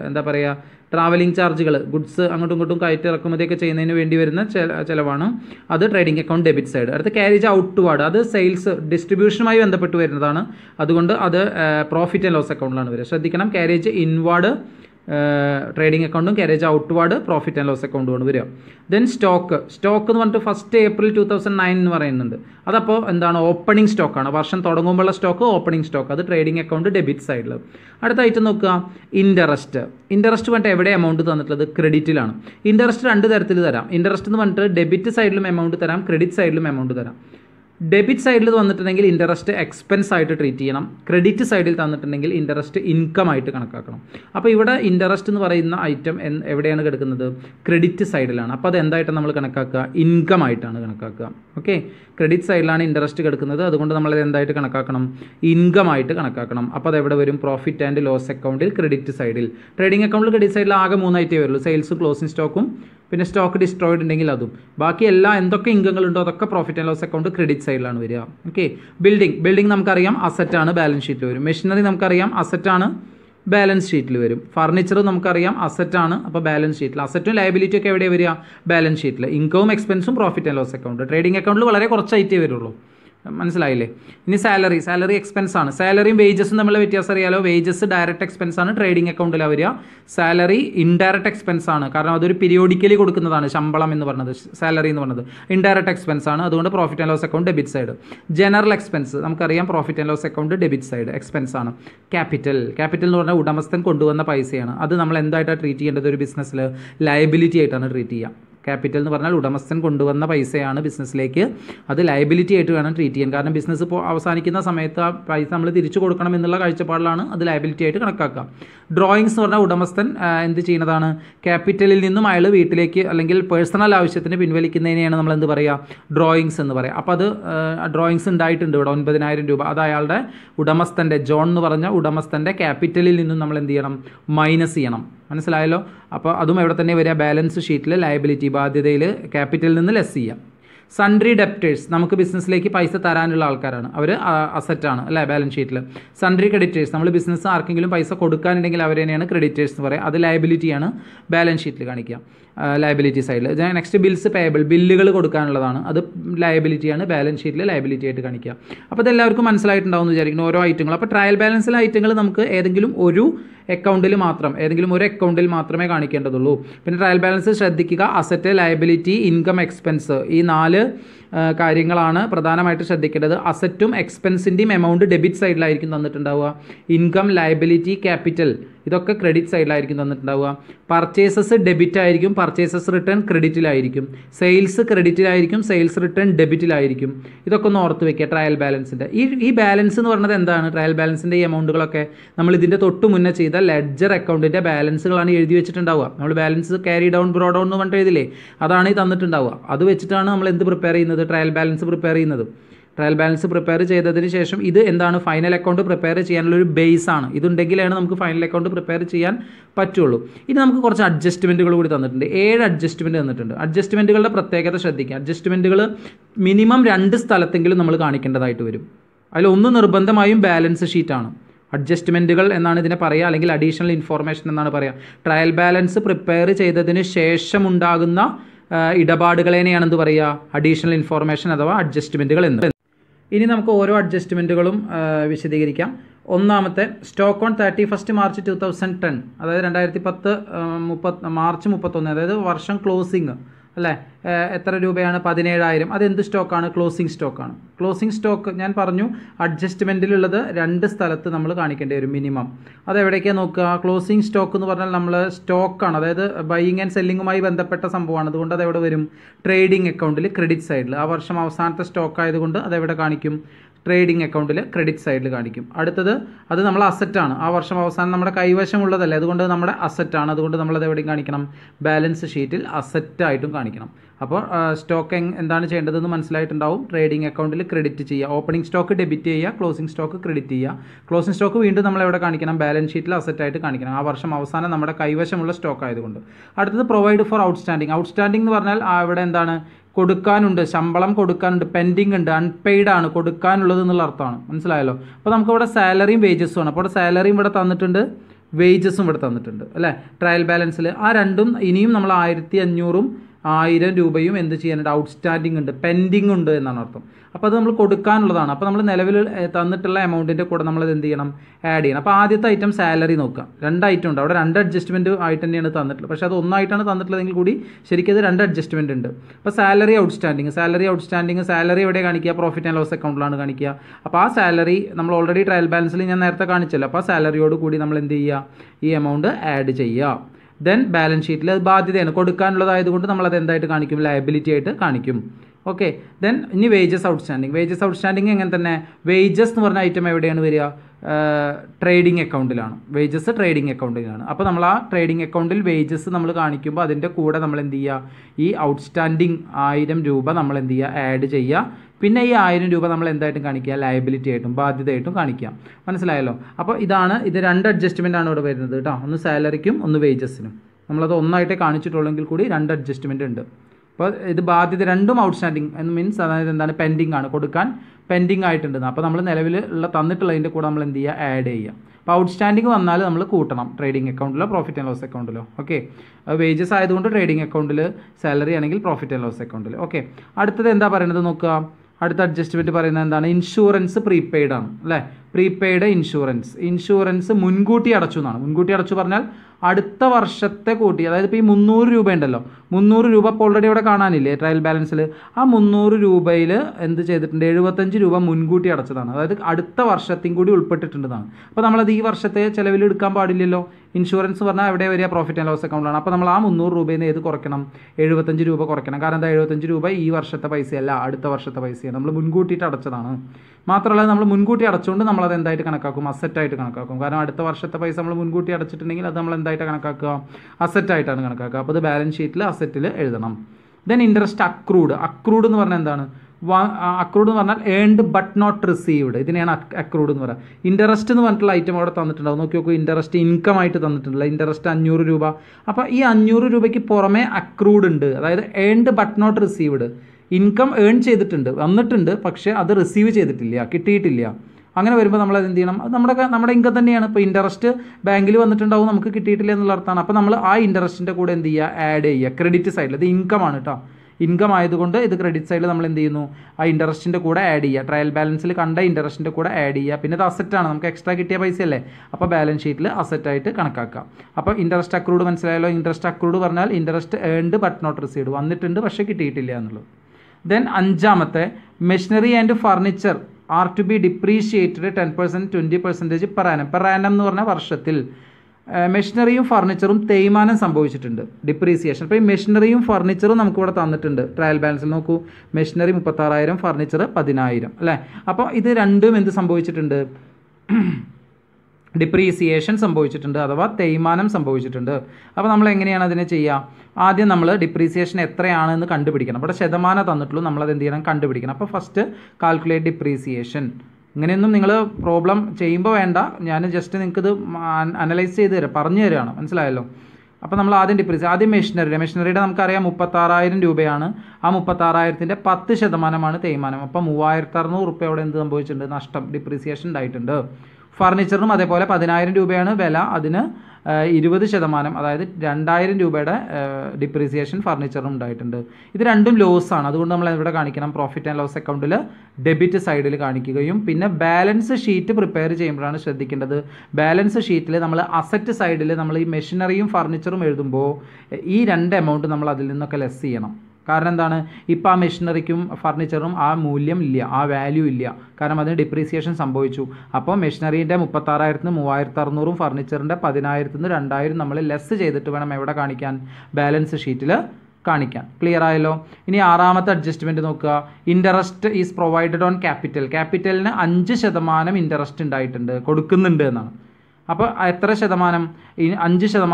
എന്താ പറയുക ട്രാവലിംഗ് ചാർജുകൾ ഗുഡ്സ് അങ്ങോട്ടും ഇങ്ങോട്ടും കയറ്റി ഇറക്കുമതിയൊക്കെ ചെയ്യുന്നതിന് വേണ്ടി വരുന്ന ചിലവാണ് അത് ട്രേഡിംഗ് അക്കൗണ്ട് ഡെബിറ്റ് സൈഡ് അടുത്ത ക്യാരേജ് വാർഡ് അത് സെയിൽസ് ഡിസ്ട്രിബ്യൂഷനുമായി ബന്ധപ്പെട്ട് വരുന്നതാണ് അതുകൊണ്ട് അത് പ്രോഫിറ്റ് ആൻഡ് ലോസ് അക്കൗണ്ടിലാണ് വരിക ശ്രദ്ധിക്കണം ക്യാരേജ് ഇൻവാർഡ് ട്രേഡിംഗ് അക്കൗണ്ടും carriage outward profit and loss അക്കൗണ്ടുമാണ് വരിക ദെൻ സ്റ്റോക്ക് സ്റ്റോക്ക് എന്ന് പറഞ്ഞിട്ട് first April two thousand nine എന്ന് പറയുന്നുണ്ട് അതപ്പോൾ എന്താണ് ഓപ്പണിംഗ് സ്റ്റോക്കാണ് വർഷം തുടങ്ങുമ്പോഴുള്ള സ്റ്റോക്ക് ഓപ്പണിംഗ് സ്റ്റോക്ക് അത് ട്രേഡിംഗ് അക്കൗണ്ട് ഡെബിറ്റ് സൈഡിൽ അടുത്ത ഐറ്റം നോക്കുക ഇൻട്രസ്റ്റ് ഇൻട്രസ്റ്റ് പറഞ്ഞിട്ട് എവിടെ എമൗണ്ട് തന്നിട്ടുള്ളത് ക്രെഡിറ്റിലാണ് ഇൻട്രസ്റ്റ് രണ്ട് തരത്തിൽ തരാം ഇൻട്രസ്റ്റ് എന്ന് പറഞ്ഞിട്ട് ഡെബിറ്റ് സൈഡിലും എമൗണ്ട് തരാം ക്രെഡിറ്റ് സൈഡിലും എമൗണ്ട് തരാം ഡെബിറ്റ് സൈഡിൽ വന്നിട്ടുണ്ടെങ്കിൽ ഇൻട്രസ്റ്റ് എക്സ്പെൻസ് ആയിട്ട് ട്രീറ്റ് ചെയ്യണം ക്രെഡിറ്റ് സൈഡിൽ തന്നിട്ടുണ്ടെങ്കിൽ ഇൻട്രസ്റ്റ് ഇൻകം ആയിട്ട് കണക്കാക്കണം അപ്പോൾ ഇവിടെ ഇൻട്രസ്റ്റ് എന്ന് പറയുന്ന ഐറ്റം എവിടെയാണ് കിടക്കുന്നത് ക്രെഡിറ്റ് സൈഡിലാണ് അപ്പോൾ അത് എന്തായിട്ട് നമ്മൾ കണക്കാക്കുക ഇൻകം ആയിട്ടാണ് കണക്കാക്കുക ഓക്കെ ക്രെഡിറ്റ് സൈഡിലാണ് ഇൻട്രസ്റ്റ് കിടക്കുന്നത് അതുകൊണ്ട് നമ്മൾ എന്തായിട്ട് കണക്കാക്കണം ഇൻകം ആയിട്ട് കണക്കാക്കണം അപ്പോൾ അത് എവിടെ വരും പ്രോഫിറ്റ് ആൻഡ് ലോസ് അക്കൗണ്ടിൽ ക്രെഡിറ്റ് സൈഡിൽ ട്രേഡിംഗ് അക്കൗണ്ടിൽ ക്രെഡിറ്റ് സൈഡിൽ ആകെ മൂന്നായിട്ടേ വരുള്ളൂ സെയിൽസും ക്ലോസിംഗ് സ്റ്റോക്കും പിന്നെ സ്റ്റോക്ക് ഡിസ്ട്രോയിഡ് ഉണ്ടെങ്കിൽ അതും ബാക്കി എല്ലാ എന്തൊക്കെ ഇൻകങ്ങളുണ്ടോ അതൊക്കെ profit and loss account credit സൈഡിലാണ് വരിക ഓക്കെ ബിൽഡിംഗ് ബിൽഡിംഗ് നമുക്കറിയാം അസറ്റാണ് ബാലൻസ് ഷീറ്റിൽ വരും മെഷീനറി നമുക്കറിയാം അസറ്റാണ് ബാലൻസ് ഷീറ്റിൽ വരും ഫർണിച്ചർ നമുക്കറിയാം അസറ്റാണ് അപ്പോൾ ബാലൻസ് ഷീറ്റിൽ അസറ്റും ലയബിലിറ്റി ഒക്കെ എവിടെ വരിക ബാലൻസ് ഷീറ്റിൽ ഇൻകവും എക്സ്പെൻസും profit and loss account trading അക്കൗണ്ടിൽ വളരെ കുറച്ച് ഐറ്റേ വരുള്ളൂ മനസ്സിലായില്ലേ ഇനി സാലറി സാലറി എക്സ്പെൻസ് ആണ് സാലറിയും വേജസും തമ്മിലുള്ള വ്യത്യാസം അറിയാലോ വേജസ് ഡയറക്റ്റ് എക്സ്പെൻസ് ആണ് ട്രേഡിംഗ് അക്കൗണ്ടിലാണ് വരിക സാലറി ഇൻഡയറക്റ്റ് എക്സ്പെൻസ് ആണ് കാരണം അതൊരു പീരിയോഡിക്കലി കൊടുക്കുന്നതാണ് ശമ്പളം എന്ന് പറഞ്ഞത് സാലറി എന്ന് പറഞ്ഞത് ഇൻഡയറക്റ്റ് എക്സ്പെൻസ് ആണ് അതുകൊണ്ട് profit and loss account debit side general expense നമുക്കറിയാം profit and loss account debit side expense ആണ് ക്യാപിറ്റൽ ക്യാപിറ്റൽ എന്ന് പറഞ്ഞാൽ ഉടമസ്ഥൻ കൊണ്ടുവന്ന പൈസയാണ് അത് നമ്മൾ എന്തായിട്ടാണ് ട്രീറ്റ് ചെയ്യേണ്ടത് ഒരു ബിസിനസ്സിൽ ലയബിലിറ്റി ആയിട്ടാണ് ട്രീറ്റ് ചെയ്യുക ക്യാപിറ്റൽ എന്ന് പറഞ്ഞാൽ ഉടമസ്ഥൻ കൊണ്ടുവന്ന പൈസയാണ് ബിസിനസ്സിലേക്ക് അത് ലയബിലിറ്റി ആയിട്ട് വേണം ട്രീറ്റ് ചെയ്യാൻ കാരണം ബിസിനസ് ഇപ്പോൾ അവസാനിക്കുന്ന സമയത്ത് ആ പൈസ നമ്മൾ തിരിച്ചു കൊടുക്കണം എന്നുള്ള കാഴ്ചപ്പാടിലാണ് അത് ലയബിലിറ്റി ആയിട്ട് കണക്കാക്കുക ഡ്രോയിങ്സ് എന്ന് പറഞ്ഞാൽ ഉടമസ്ഥൻ എന്ത് ചെയ്യുന്നതാണ് ക്യാപിറ്റലിൽ നിന്നും അയാൾ വീട്ടിലേക്ക് അല്ലെങ്കിൽ പേഴ്സണൽ ആവശ്യത്തിന് പിൻവലിക്കുന്നതിനെയാണ് നമ്മൾ എന്ത് പറയുക ഡ്രോയിങ്സ് എന്ന് പറയുക അപ്പോൾ അത് ഡ്രോയിങ്സ് ഉണ്ടായിട്ടുണ്ട് ഇവിടെ ഒൻപതിനായിരം രൂപ അത് അയാളുടെ ഉടമസ്ഥൻ്റെ ജോൺ എന്ന് പറഞ്ഞ ഉടമസ്ഥൻ്റെ ക്യാപിറ്റലിൽ നിന്നും നമ്മൾ എന്ത് ചെയ്യണം മൈനസ് ചെയ്യണം മനസ്സിലായല്ലോ അപ്പോൾ അതും എവിടെ തന്നെ വരിക ബാലൻസ് ഷീറ്റിൽ ലയബിലിറ്റി ബാധ്യതയിൽ ക്യാപിറ്റലിൽ നിന്ന് ലെസ് ചെയ്യാം സൺട്രി ഡെപ്റ്റേഴ്സ് നമുക്ക് ബിസിനസ്സിലേക്ക് പൈസ തരാനുള്ള ആൾക്കാരാണ് അവർ അസറ്റാണ് അല്ലേ ബാലൻസ് ഷീറ്റിൽ സൺട്രി ക്രെഡിറ്റേഴ്സ് നമ്മൾ ബിസിനസ് ആർക്കെങ്കിലും പൈസ കൊടുക്കാനുണ്ടെങ്കിൽ അവർ തന്നെയാണ് ക്രെഡിറ്റേഴ്സ് എന്ന് പറയുക അത് ലയബിലിറ്റിയാണ് ബാലൻസ് ഷീറ്റിൽ കാണിക്കുക ലയബിലിറ്റി സൈഡിൽ നെക്സ്റ്റ് ബിൽസ് പേയബിൾ ബില്ലുകൾ കൊടുക്കാനുള്ളതാണ് അത് ലയബിലിറ്റിയാണ് ബാലൻസ് ഷീറ്റിൽ ലയബിലിറ്റി ആയിട്ട് കാണിക്കുക അപ്പോൾ അത് എല്ലാവർക്കും മനസ്സിലായിട്ടുണ്ടാവും എന്ന് വിചാരിക്കുന്നു ഓരോ ഐറ്റങ്ങൾ അപ്പോൾ ട്രയൽ ബാലൻസിലെ ഐറ്റങ്ങൾ നമുക്ക് ഏതെങ്കിലും ഒരു അക്കൗണ്ടിൽ മാത്രം ഏതെങ്കിലും ഒരു അക്കൗണ്ടിൽ മാത്രമേ കാണിക്കേണ്ടതുള്ളൂ പിന്നെ ട്രയൽ ബാലൻസ് ശ്രദ്ധിക്കുക അസറ്റ് ലയബിലിറ്റി ഇൻകം എക്സ്പെൻസ് ഈ നാല് കാര്യങ്ങളാണ് പ്രധാനമായിട്ട് ശ്രദ്ധിക്കേണ്ടത് അസറ്റും എക്സ്പെൻസിൻ്റെയും എമൗണ്ട് ഡെബിറ്റ് സൈഡിലായിരിക്കും തന്നിട്ടുണ്ടാവുക ഇൻകം ലയബിലിറ്റി ക്യാപിറ്റൽ ഇതൊക്കെ ക്രെഡിറ്റ് സൈഡിലായിരിക്കും തന്നിട്ടുണ്ടാവുക പർച്ചേസസ് ഡെബിറ്റ് ആയിരിക്കും പർച്ചേസസ് റിട്ടേൺ ക്രെഡിറ്റിലായിരിക്കും സെയിൽസ് ക്രെഡിറ്റിലായിരിക്കും സെയിൽസ് റിട്ടേൺ ഡെബിറ്റിലായിരിക്കും ഇതൊക്കെ ഒന്ന് ഓർത്ത് വെക്കുക ട്രയൽ ബാലൻസിൻ്റെ ഈ ഈ ബാലൻസ് എന്ന് പറഞ്ഞത് എന്താണ് ട്രയൽ ബാലൻസിൻ്റെ ഈ എമൗണ്ടുകളൊക്കെ നമ്മൾ ഇതിൻ്റെ തൊട്ട് മുന്നേ ചെയ്ത ലെഡ്ജർ അക്കൗണ്ടിൻ്റെ ബാലൻസുകളാണ് എഴുതി വെച്ചിട്ടുണ്ടാവുക നമ്മൾ balance carry down brought down എന്ന് പറഞ്ഞിട്ട് എഴുതില്ലേ അതാണ് ഈ തന്നിട്ടുണ്ടാവുക അത് വെച്ചിട്ടാണ് നമ്മൾ എന്ത് പ്രിപ്പയർ ചെയ്യുന്നത് ട്രയൽ ബാലൻസ് പ്രിപ്പയർ ചെയ്യുന്നത് ട്രയൽ ബാലൻസ് പ്രിപ്പയർ ചെയ്തതിന് ശേഷം ഇത് എന്താണ് ഫൈനൽ അക്കൗണ്ട് പ്രിപ്പയർ ചെയ്യാനുള്ള ഒരു ബേസ് ആണ് ഇതുണ്ടെങ്കിലാണ് നമുക്ക് ഫൈനൽ അക്കൗണ്ട് പ്രിപ്പയർ ചെയ്യാൻ പറ്റുള്ളൂ ഇനി നമുക്ക് കുറച്ച് അഡ്ജസ്റ്റ്മെൻറ്റുകൾ കൂടി തന്നിട്ടുണ്ട് ഏഴ് അഡ്ജസ്റ്റ്മെൻറ്റ് തന്നിട്ടുണ്ട് അഡ്ജസ്റ്റ്മെൻറ്റുകളുടെ പ്രത്യേകത ശ്രദ്ധിക്കുക അഡ്ജസ്റ്റ്മെൻറ്റുകൾ മിനിമം രണ്ട് സ്ഥലത്തെങ്കിലും നമ്മൾ കാണിക്കേണ്ടതായിട്ട് വരും അതിലൊന്ന് നിർബന്ധമായും ബാലൻസ് ഷീറ്റാണ് അഡ്ജസ്റ്റ്മെൻറ്റുകൾ എന്നാണ് ഇതിനെ പറയുക അല്ലെങ്കിൽ അഡീഷണൽ ഇൻഫോർമേഷൻ എന്നാണ് പറയുക ട്രയൽ ബാലൻസ് പ്രിപ്പയർ ചെയ്തതിന് ശേഷമുണ്ടാകുന്ന ഇടപാടുകളേനെയാണെന്ത് പറയുക അഡീഷണൽ ഇൻഫോർമേഷൻ അഥവാ അഡ്ജസ്റ്റ്മെൻറ്റുകൾ എന്ന് ഇനി നമുക്ക് ഓരോ അഡ്ജസ്റ്റ്മെൻറ്റുകളും വിശദീകരിക്കാം ഒന്നാമത്തെ stock on thirty first March two thousand ten അതായത് രണ്ടായിരത്തി പത്ത് മുപ്പത് മാർച്ച് മുപ്പത്തൊന്ന് അതായത് വർഷം ക്ലോസിങ് അല്ലേ എത്ര രൂപയാണ് പതിനേഴായിരം അതെന്ത് സ്റ്റോക്കാണ് ക്ലോസിംഗ് സ്റ്റോക്കാണ് ക്ലോസിംഗ് സ്റ്റോക്ക് ഞാൻ പറഞ്ഞു അഡ്ജസ്റ്റ്മെൻറ്റിലുള്ളത് രണ്ട് സ്ഥലത്ത് നമ്മൾ കാണിക്കേണ്ടി വരും മിനിമം അതെവിടേക്കാണ് നോക്കുക ക്ലോസിംഗ് സ്റ്റോക്ക് എന്ന് പറഞ്ഞാൽ നമ്മൾ സ്റ്റോക്കാണ് അതായത് ബൈയിങ് ആൻഡ് സെല്ലിങ്ങുമായി ബന്ധപ്പെട്ട സംഭവമാണ് അതുകൊണ്ട് അതെവിടെ വരും ട്രേഡിംഗ് അക്കൗണ്ടിൽ ക്രെഡിറ്റ് സൈഡിൽ ആ വർഷം അവസാനത്തെ സ്റ്റോക്ക് ആയതുകൊണ്ട് അതെവിടെ കാണിക്കും ട്രേഡിംഗ് അക്കൗണ്ടിൽ ക്രെഡിറ്റ് സൈഡിൽ കാണിക്കും അടുത്തത് അത് നമ്മൾ അസറ്റാണ് ആ വർഷം അവസാനം നമ്മുടെ കൈവശമുള്ളതല്ലേ അതുകൊണ്ട് നമ്മുടെ അസറ്റാണ് അതുകൊണ്ട് അത് എവിടെയും കാണിക്കണം ബാലൻസ് ഷീറ്റിൽ അസറ്റായിട്ടും കാണിക്കണം അപ്പോൾ സ്റ്റോക്ക് എന്താണ് ചെയ്യേണ്ടതെന്ന് മനസ്സിലായിട്ടുണ്ടാവും ട്രേഡിംഗ് അക്കൗണ്ടിൽ ക്രെഡിറ്റ് ചെയ്യുക ഓപ്പണിംഗ് സ്റ്റോക്ക് ഡെബിറ്റ് ചെയ്യുക ക്ലോസിംഗ് സ്റ്റോക്ക് ക്രെഡിറ്റ് ചെയ്യുക ക്ലോസിംഗ് സ്റ്റോക്ക് വീണ്ടും നമ്മൾ എവിടെ കാണിക്കണം ബാലൻസ് ഷീറ്റിൽ അസറ്റായിട്ട് കാണിക്കണം ആ വർഷം അവസാനം നമ്മുടെ കൈവശമുള്ള സ്റ്റോക്ക് ആയതുകൊണ്ട് അടുത്തത് പ്രൊവൈഡ് ഫോർ ഔട്ട്സ്റ്റാൻഡിംഗ് ഔട്ട്സ്റ്റാൻഡിംഗ് എന്ന് പറഞ്ഞാൽ അവിടെ എന്താണ് കൊടുക്കാനുണ്ട് ശമ്പളം കൊടുക്കാനുണ്ട് പെൻഡിങ് ഉണ്ട് അൺപെയ്ഡ് ആണ് കൊടുക്കാനുള്ളത് എന്നുള്ള അർത്ഥമാണ് മനസ്സിലായല്ലോ അപ്പോൾ നമുക്കിവിടെ സാലറിയും വേജസും ആണ് അപ്പോൾ ഇവിടെ സാലറിയും ഇവിടെ തന്നിട്ടുണ്ട് വേജസും ഇവിടെ തന്നിട്ടുണ്ട് അല്ലേ ട്രയൽ ബാലൻസിൽ ആ രണ്ടും ഇനിയും നമ്മൾ ആയിരത്തി അഞ്ഞൂറും ആയിരം രൂപയും എന്ത് ചെയ്യാനുണ്ട് ഔട്ട്സ്റ്റാൻഡിങ് ഉണ്ട് പെൻഡിങ് ഉണ്ട് എന്നാണ് അർത്ഥം അപ്പോൾ അത് നമ്മൾ കൊടുക്കാനുള്ളതാണ് അപ്പോൾ നമ്മൾ നിലവിൽ തന്നിട്ടുള്ള എമൗണ്ടിൻ്റെ കൂടെ നമ്മൾ എന്ത് ചെയ്യണം ആഡ് ചെയ്യണം അപ്പോൾ ആദ്യത്തെ ഐറ്റം സാലറി നോക്കുക രണ്ട് ഐറ്റം ഉണ്ട് അവിടെ രണ്ട് അഡ്ജസ്റ്റ്മെൻറ്റ് ആയിട്ട് തന്നെയാണ് തന്നിട്ടുള്ളത് പക്ഷേ അത് ഒന്നായിട്ടാണ് തന്നിട്ടുള്ളതെങ്കിൽ കൂടി ശരിക്കും അത് രണ്ട് അഡ്ജസ്റ്റ്മെൻറ്റ് ഉണ്ട് അപ്പോൾ salary outstanding salary outstanding salary എവിടെ കാണിക്കുക പ്രോഫിറ്റ് ആൻഡ് ലോസ് അക്കൗണ്ടിലാണ് കാണിക്കുക അപ്പോൾ ആ സാലറി നമ്മൾ ഓൾറെഡി ട്രയൽ ബാലൻസിൽ ഞാൻ നേരത്തെ കാണിച്ചല്ലോ അപ്പോൾ ആ സാലറിയോട് കൂടി നമ്മൾ എന്ത് ചെയ്യുക ഈ എമൗണ്ട് ആഡ് ചെയ്യുക ദെൻ ബാലൻസ് ഷീറ്റിൽ അത് ബാധ്യതയാണ് കൊടുക്കാനുള്ളതായതുകൊണ്ട് നമ്മൾ അത് എന്തായിട്ട് കാണിക്കും ലയബിലിറ്റി ആയിട്ട് കാണിക്കും ഓക്കെ ദെൻ ഇനി വേജസ് ഔട്ട്സ്റ്റാൻഡിങ് വേജസ് ഔട്ട്സ്റ്റാൻഡിങ് എങ്ങനെ തന്നെ വേജസ് എന്ന് പറഞ്ഞ ഐറ്റം എവിടെയാണ് വരിക ട്രേഡിംഗ് അക്കൗണ്ടിലാണ് വേജസ് ട്രേഡിംഗ് അക്കൗണ്ടിലാണ് അപ്പോൾ നമ്മൾ ആ ട്രേഡിംഗ് അക്കൗണ്ടിൽ വേജസ് നമ്മൾ കാണിക്കുമ്പോൾ അതിൻ്റെ കൂടെ നമ്മൾ എന്ത് ചെയ്യുക ഈ ഔട്ട്സ്റ്റാൻഡിങ് ആയിരം രൂപ നമ്മൾ എന്ത് ചെയ്യുക ആഡ് ചെയ്യുക പിന്നെ ഈ ആയിരം രൂപ നമ്മൾ എന്തായിട്ടും കാണിക്കുക ലയബിലിറ്റി ആയിട്ടും ബാധ്യതയായിട്ടും കാണിക്കാം മനസ്സിലായല്ലോ അപ്പോൾ ഇതാണ് ഇത് രണ്ട് അഡ്ജസ്റ്റ്മെൻ്റ് ആണ് ഇവിടെ വരുന്നത് കേട്ടോ ഒന്ന് സാലറിക്കും ഒന്ന് വേജസിനും നമ്മളത് ഒന്നായിട്ടേ കാണിച്ചിട്ടുള്ളെങ്കിൽ കൂടി രണ്ട് അഡ്ജസ്റ്റ്മെൻറ്റ് ഉണ്ട് അപ്പോൾ ഇത് ബാധ്യത രണ്ടും ഔട്ട്സ്റ്റാൻഡിങ് എന്ന് മീൻസ് അതായത് എന്താണ് പെൻഡിങ് ആണ് കൊടുക്കാൻ പെൻഡിങ് ആയിട്ടുണ്ട് അപ്പോൾ നമ്മൾ നിലവിൽ ഉള്ള തന്നിട്ടുള്ളതിൻ്റെ കൂടെ നമ്മൾ എന്ത് ചെയ്യുക ആഡ് ചെയ്യുക അപ്പോൾ ഔട്ട്സ്റ്റാൻഡിങ് വന്നാൽ നമ്മൾ കൂട്ടണം ട്രേഡിംഗ് അക്കൗണ്ടിലോ പ്രോഫിറ്റ് ആൻഡ് ലോസ് അക്കൗണ്ടിലോ ഓക്കെ വേജസ് ആയതുകൊണ്ട് ട്രേഡിംഗ് അക്കൗണ്ടിൽ സാലറി ആണെങ്കിൽ പ്രോഫിറ്റ് ആൻഡ് ലോസ് അക്കൗണ്ടിൽ ഓക്കെ അടുത്തത് എന്താ പറയുന്നത് നോക്കുക അടുത്ത അഡ്ജസ്റ്റ്മെൻറ്റ് പറയുന്നത് എന്താണ് ഇൻഷുറൻസ് പ്രീപെയ്ഡ് ആണ് അല്ലേ പ്രീപെയ്ഡ് ഇൻഷുറൻസ് ഇൻഷുറൻസ് മുൻകൂട്ടി അടച്ചു എന്നാണ് മുൻകൂട്ടി അടച്ചു പറഞ്ഞാൽ അടുത്ത വർഷത്തെ കൂട്ടി അതായത് ഇപ്പോൾ ഈ മുന്നൂറ് രൂപ ഉണ്ടല്ലോ മുന്നൂറ് രൂപ ഇപ്പോൾ ഓൾറെഡി ഇവിടെ കാണാനില്ലേ ട്രയൽ ബാലൻസിൽ ആ മുന്നൂറ് രൂപയിൽ എന്ത് ചെയ്തിട്ടുണ്ട് എഴുപത്തഞ്ച് രൂപ മുൻകൂട്ടി അടച്ചതാണ് അതായത് അടുത്ത വർഷത്തെയും കൂടി ഉൾപ്പെട്ടിട്ടുണ്ടെന്നാണ് അപ്പോൾ നമ്മളത് ഈ വർഷത്തെ ചിലവിൽ എടുക്കാൻ പാടില്ലല്ലോ ഇൻഷുറൻസ് പറഞ്ഞാൽ എവിടെ വരിക പ്രോഫിറ്റ് ആൻഡ് ലോസ് അക്കൗണ്ടാണ് അപ്പോൾ നമ്മൾ ആ മുന്നൂറ് രൂപയിൽ നിന്ന് ഏത് കുറയ്ക്കണം എഴുപത്തഞ്ച് രൂപ കുറയ്ക്കണം കാരണം എന്താ എഴുപത്തഞ്ച് രൂപ ഈ വർഷത്തെ പൈസയല്ല അടുത്ത വർഷത്തെ പൈസയാണ് നമ്മൾ മുൻകൂട്ടിയിട്ട് അടച്ചതാണ് മാത്രമല്ല നമ്മൾ മുൻകൂട്ടി അടച്ചുകൊണ്ട് നമ്മളത് എന്തായിട്ട് കണക്കാക്കും അസറ്റായിട്ട് കണക്കാക്കും കാരണം അടുത്ത വർഷത്തെ പൈസ നമ്മൾ മുൻകൂട്ടി അടച്ചിട്ടുണ്ടെങ്കിൽ അത് നമ്മൾ എന്തായിട്ട് കണക്കാക്കുക അസറ്റായിട്ടാണ് കണക്കാക്കുക അപ്പോൾ അത് ബാലൻസ് ഷീറ്റിൽ അസറ്റിൽ എഴുതണം ദെൻ ഇൻട്രസ്റ്റ് അക്രൂഡ് അക്രൂഡ് എന്ന് പറഞ്ഞാൽ എന്താണ് അക്രൂഡ് എന്ന് പറഞ്ഞാൽ ഏൺഡ് ബട്ട് നോട്ട് റിസീവ്ഡ് ഇതിനെയാണ് അക്രൂഡ് എന്ന് പറയുക ഇൻട്രസ്റ്റ് എന്ന് പറഞ്ഞിട്ടുള്ള ഐറ്റം അവിടെ തന്നിട്ടുണ്ടാവും നോക്കി നോക്കൂ ഇൻട്രസ്റ്റ് ഇൻകം ആയിട്ട് തന്നിട്ടുണ്ടല്ലോ ഇൻട്രസ്റ്റ് അഞ്ഞൂറ് രൂപ അപ്പോൾ ഈ അഞ്ഞൂറ് രൂപയ്ക്ക് പുറമേ അക്രൂഡ് ഉണ്ട് അതായത് earned but not received income earn ചെയ്തിട്ടുണ്ട് വന്നിട്ടുണ്ട് പക്ഷേ അത് റിസീവ് ചെയ്തിട്ടില്ല കിട്ടിയിട്ടില്ല അങ്ങനെ വരുമ്പോൾ നമ്മൾ അത് എന്ത് ചെയ്യണം അത് നമ്മുടെ നമ്മുടെ ഇൻകം തന്നെയാണ് ഇപ്പോൾ ഇൻട്രസ്റ്റ് ബാങ്കിൽ വന്നിട്ടുണ്ടാവും നമുക്ക് കിട്ടിയിട്ടില്ല എന്നുള്ള അർത്ഥമാണ് അപ്പോൾ നമ്മൾ ആ ഇൻട്രസ്റ്റിൻ്റെ കൂടെ എന്ത് ചെയ്യുക ആഡ് ചെയ്യുക ക്രെഡിറ്റ് സൈഡിൽ അത് ആണ് കേട്ടോ ഇൻകം ആയതുകൊണ്ട് ഇത് ക്രെഡിറ്റ് സൈഡിൽ നമ്മൾ എന്ത് ചെയ്യുന്നു ആ ഇൻട്രസ്റ്റിൻ്റെ കൂടെ ആഡ് ചെയ്യുക ട്രയൽ ബാലൻസിൽ കണ്ട ഇൻട്രസ്റ്റിൻ്റെ കൂടെ ആഡ് ചെയ്യുക പിന്നെ അത് അസറ്റാണ് നമുക്ക് എക്സ്ട്രാ കിട്ടിയ പൈസയല്ലേ അപ്പോൾ ബാലൻസ് ഷീറ്റിൽ അസറ്റായിട്ട് കണക്കാക്കാം അപ്പോൾ ഇൻട്രസ്റ്റ് അക്രൂഡ് മനസ്സിലായല്ലോ ഇൻട്രസ്റ്റ് അക്രൂഡ് പറഞ്ഞാൽ interest earned but not received വന്നിട്ടുണ്ട് പക്ഷേ കിട്ടിയിട്ടില്ല എന്നുള്ളത് ദെൻ അഞ്ചാമത്തെ machinery and furniture are to be depreciated ten percent twenty percentage per annum per annum എന്ന് പറഞ്ഞാൽ വർഷത്തിൽ മെഷീനറിയും ഫർണിച്ചറും തേയ്മാനം സംഭവിച്ചിട്ടുണ്ട് ഡിപ്രീസിയേഷൻ അപ്പോൾ ഈ മെഷീനറിയും ഫർണിച്ചറും നമുക്കിവിടെ തന്നിട്ടുണ്ട് ട്രയൽ ബാലൻസിൽ നോക്കൂ മെഷീനറി മുപ്പത്താറായിരം ഫർണിച്ചർ പതിനായിരം അല്ലേ അപ്പോൾ ഇത് രണ്ടും എന്ത് സംഭവിച്ചിട്ടുണ്ട് ഡിപ്രീസിയേഷൻ സംഭവിച്ചിട്ടുണ്ട് അഥവാ തേയ്മാനം സംഭവിച്ചിട്ടുണ്ട് അപ്പോൾ നമ്മൾ എങ്ങനെയാണ് അതിനെ ചെയ്യുക ആദ്യം നമ്മൾ ഡിപ്രീസിയേഷൻ എത്രയാണെന്ന് കണ്ടുപിടിക്കണം ഇവിടെ ശതമാനം തന്നിട്ടുള്ളൂ നമ്മളത് എന്ത് ചെയ്യണം കണ്ടുപിടിക്കണം അപ്പോൾ ഫസ്റ്റ് കാൽക്കുലേറ്റ് ഡിപ്രീസിയേഷൻ ഇങ്ങനെയൊന്നും നിങ്ങൾ പ്രോബ്ലം ചെയ്യുമ്പോൾ വേണ്ട ഞാൻ ജസ്റ്റ് നിങ്ങൾക്കിത് അനലൈസ് ചെയ്ത് തരാം പറഞ്ഞു തരുകയാണ് മനസ്സിലായല്ലോ അപ്പോൾ നമ്മൾ ആദ്യം ഡിപ്രീസ് ആദ്യം മെഷീനറി മെഷീനറിയുടെ നമുക്കറിയാം മുപ്പത്താറായിരം രൂപയാണ് ആ മുപ്പത്താറായിരത്തിൻ്റെ പത്ത് ശതമാനമാണ് തേയ്മാനം അപ്പോൾ മൂവായിരത്തി അറുന്നൂറ് റുപ്യ അവിടെ എന്ത് സംഭവിച്ചിട്ടുണ്ട് നഷ്ടം ഡിപ്രീസിയേഷൻ ഉണ്ടായിട്ടുണ്ട് ഫർണിച്ചറിനും അതേപോലെ പതിനായിരം രൂപയാണ് വില അതിന് ഇരുപത് ശതമാനം അതായത് രണ്ടായിരം രൂപയുടെ ഡിപ്രീസിയേഷൻ ഫർണിച്ചറിന് ഉണ്ടായിട്ടുണ്ട് ഇത് രണ്ടും ലോസ് ആണ് അതുകൊണ്ട് നമ്മൾ ഇവിടെ കാണിക്കണം പ്രോഫിറ്റ് ആൻഡ് ലോസ് അക്കൗണ്ടിൽ ഡെബിറ്റ് സൈഡിൽ കാണിക്കുകയും പിന്നെ ബാലൻസ് ഷീറ്റ് പ്രിപ്പയർ ചെയ്യുമ്പോഴാണ് ശ്രദ്ധിക്കേണ്ടത് ബാലൻസ് ഷീറ്റിൽ നമ്മൾ അസറ്റ് സൈഡിൽ നമ്മൾ ഈ മെഷീനറിയും ഫർണിച്ചറും എഴുതുമ്പോൾ ഈ രണ്ട് എമൗണ്ട് നമ്മൾ അതിൽ നിന്നൊക്കെ ലെസ് ചെയ്യണം കാരണം എന്താണ് ഇപ്പോൾ ആ മെഷീനറിക്കും ഫർണിച്ചറും ആ മൂല്യം ഇല്ല ആ വാല്യൂ ഇല്ല കാരണം അതിന് ഡിപ്രീസിയേഷൻ സംഭവിച്ചു അപ്പോൾ മെഷീനറീൻ്റെ മുപ്പത്താറായിരത്തിന് മൂവായിരത്തി അറുന്നൂറും ഫർണിച്ചറിൻ്റെ പതിനായിരത്തിൽ നിന്ന് രണ്ടായിരം നമ്മൾ ലെസ് ചെയ്തിട്ട് വേണം എവിടെ കാണിക്കാൻ ബാലൻസ് ഷീറ്റിൽ കാണിക്കാൻ ക്ലിയർ ആയല്ലോ ഇനി ആറാമത്തെ അഡ്ജസ്റ്റ്മെൻറ്റ് നോക്കുക interest is provided on capital ക്യാപിറ്റലിന് അഞ്ച് ശതമാനം ഇൻട്രസ്റ്റ് ഉണ്ടായിട്ടുണ്ട് കൊടുക്കുന്നുണ്ട് എന്നാണ് അപ്പോൾ എത്ര ശതമാനം അഞ്ച് ശതമാനം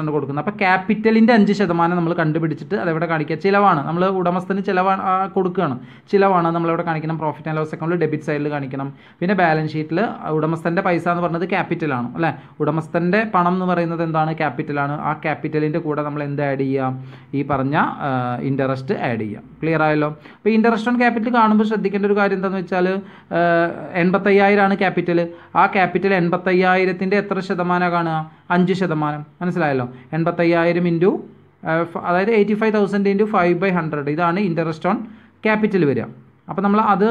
ആണ് കൊടുക്കുന്നത് അപ്പോൾ ക്യാപിറ്റലിൻ്റെ അഞ്ച് ശതമാനം നമ്മൾ കണ്ടുപിടിച്ചിട്ട് അതെവിടെ കാണിക്കുക ചിലവാണ് നമ്മൾ ഉടമസ്ഥന് ചിലവാണ് കൊടുക്കുകയാണ് ചിലവാണ് നമ്മളിവിടെ കാണിക്കണം പ്രോഫിറ്റ് ആൻഡ് ലോസ് അക്കൗണ്ടിൽ ഡെബിറ്റ് സൈഡിൽ കാണിക്കണം പിന്നെ ബാലൻസ് ഷീറ്റിൽ ഉടമസ്ഥൻ്റെ പൈസ എന്ന് പറഞ്ഞത് ക്യാപിറ്റലാണ് അല്ലേ ഉടമസ്ഥൻ്റെ പണം എന്ന് പറയുന്നത് എന്താണ് ക്യാപിറ്റലാണ് ആ ക്യാപിറ്റലിൻ്റെ കൂടെ നമ്മൾ എന്ത് ആഡ് ചെയ്യുക ഈ പറഞ്ഞ ഇൻട്രസ്റ്റ് ആഡ് ചെയ്യുക ക്ലിയർ ആയല്ലോ അപ്പോൾ ഇൻട്രസ്റ്റ് ഓൺ ക്യാപിറ്റൽ കാണുമ്പോൾ ശ്രദ്ധിക്കേണ്ട ഒരു കാര്യം എന്താണെന്ന് വെച്ചാൽ എൺപത്തയ്യായിരമാണ് ക്യാപിറ്റൽ ആ ക്യാപിറ്റൽ എൺപത്തയ്യായിരത്തിൻ്റെ ഇതിൻ്റെ എത്ര ശതമാനം കാണുക അഞ്ച് ശതമാനം മനസ്സിലായല്ലോ എൺപത്തയ്യായിരം ഇൻറ്റു അതായത് eighty five thousand into five by hundred ഇതാണ് ഇൻട്രസ്റ്റ് ഓൺ ക്യാപിറ്റൽ വരിക അപ്പോൾ നമ്മൾ അത്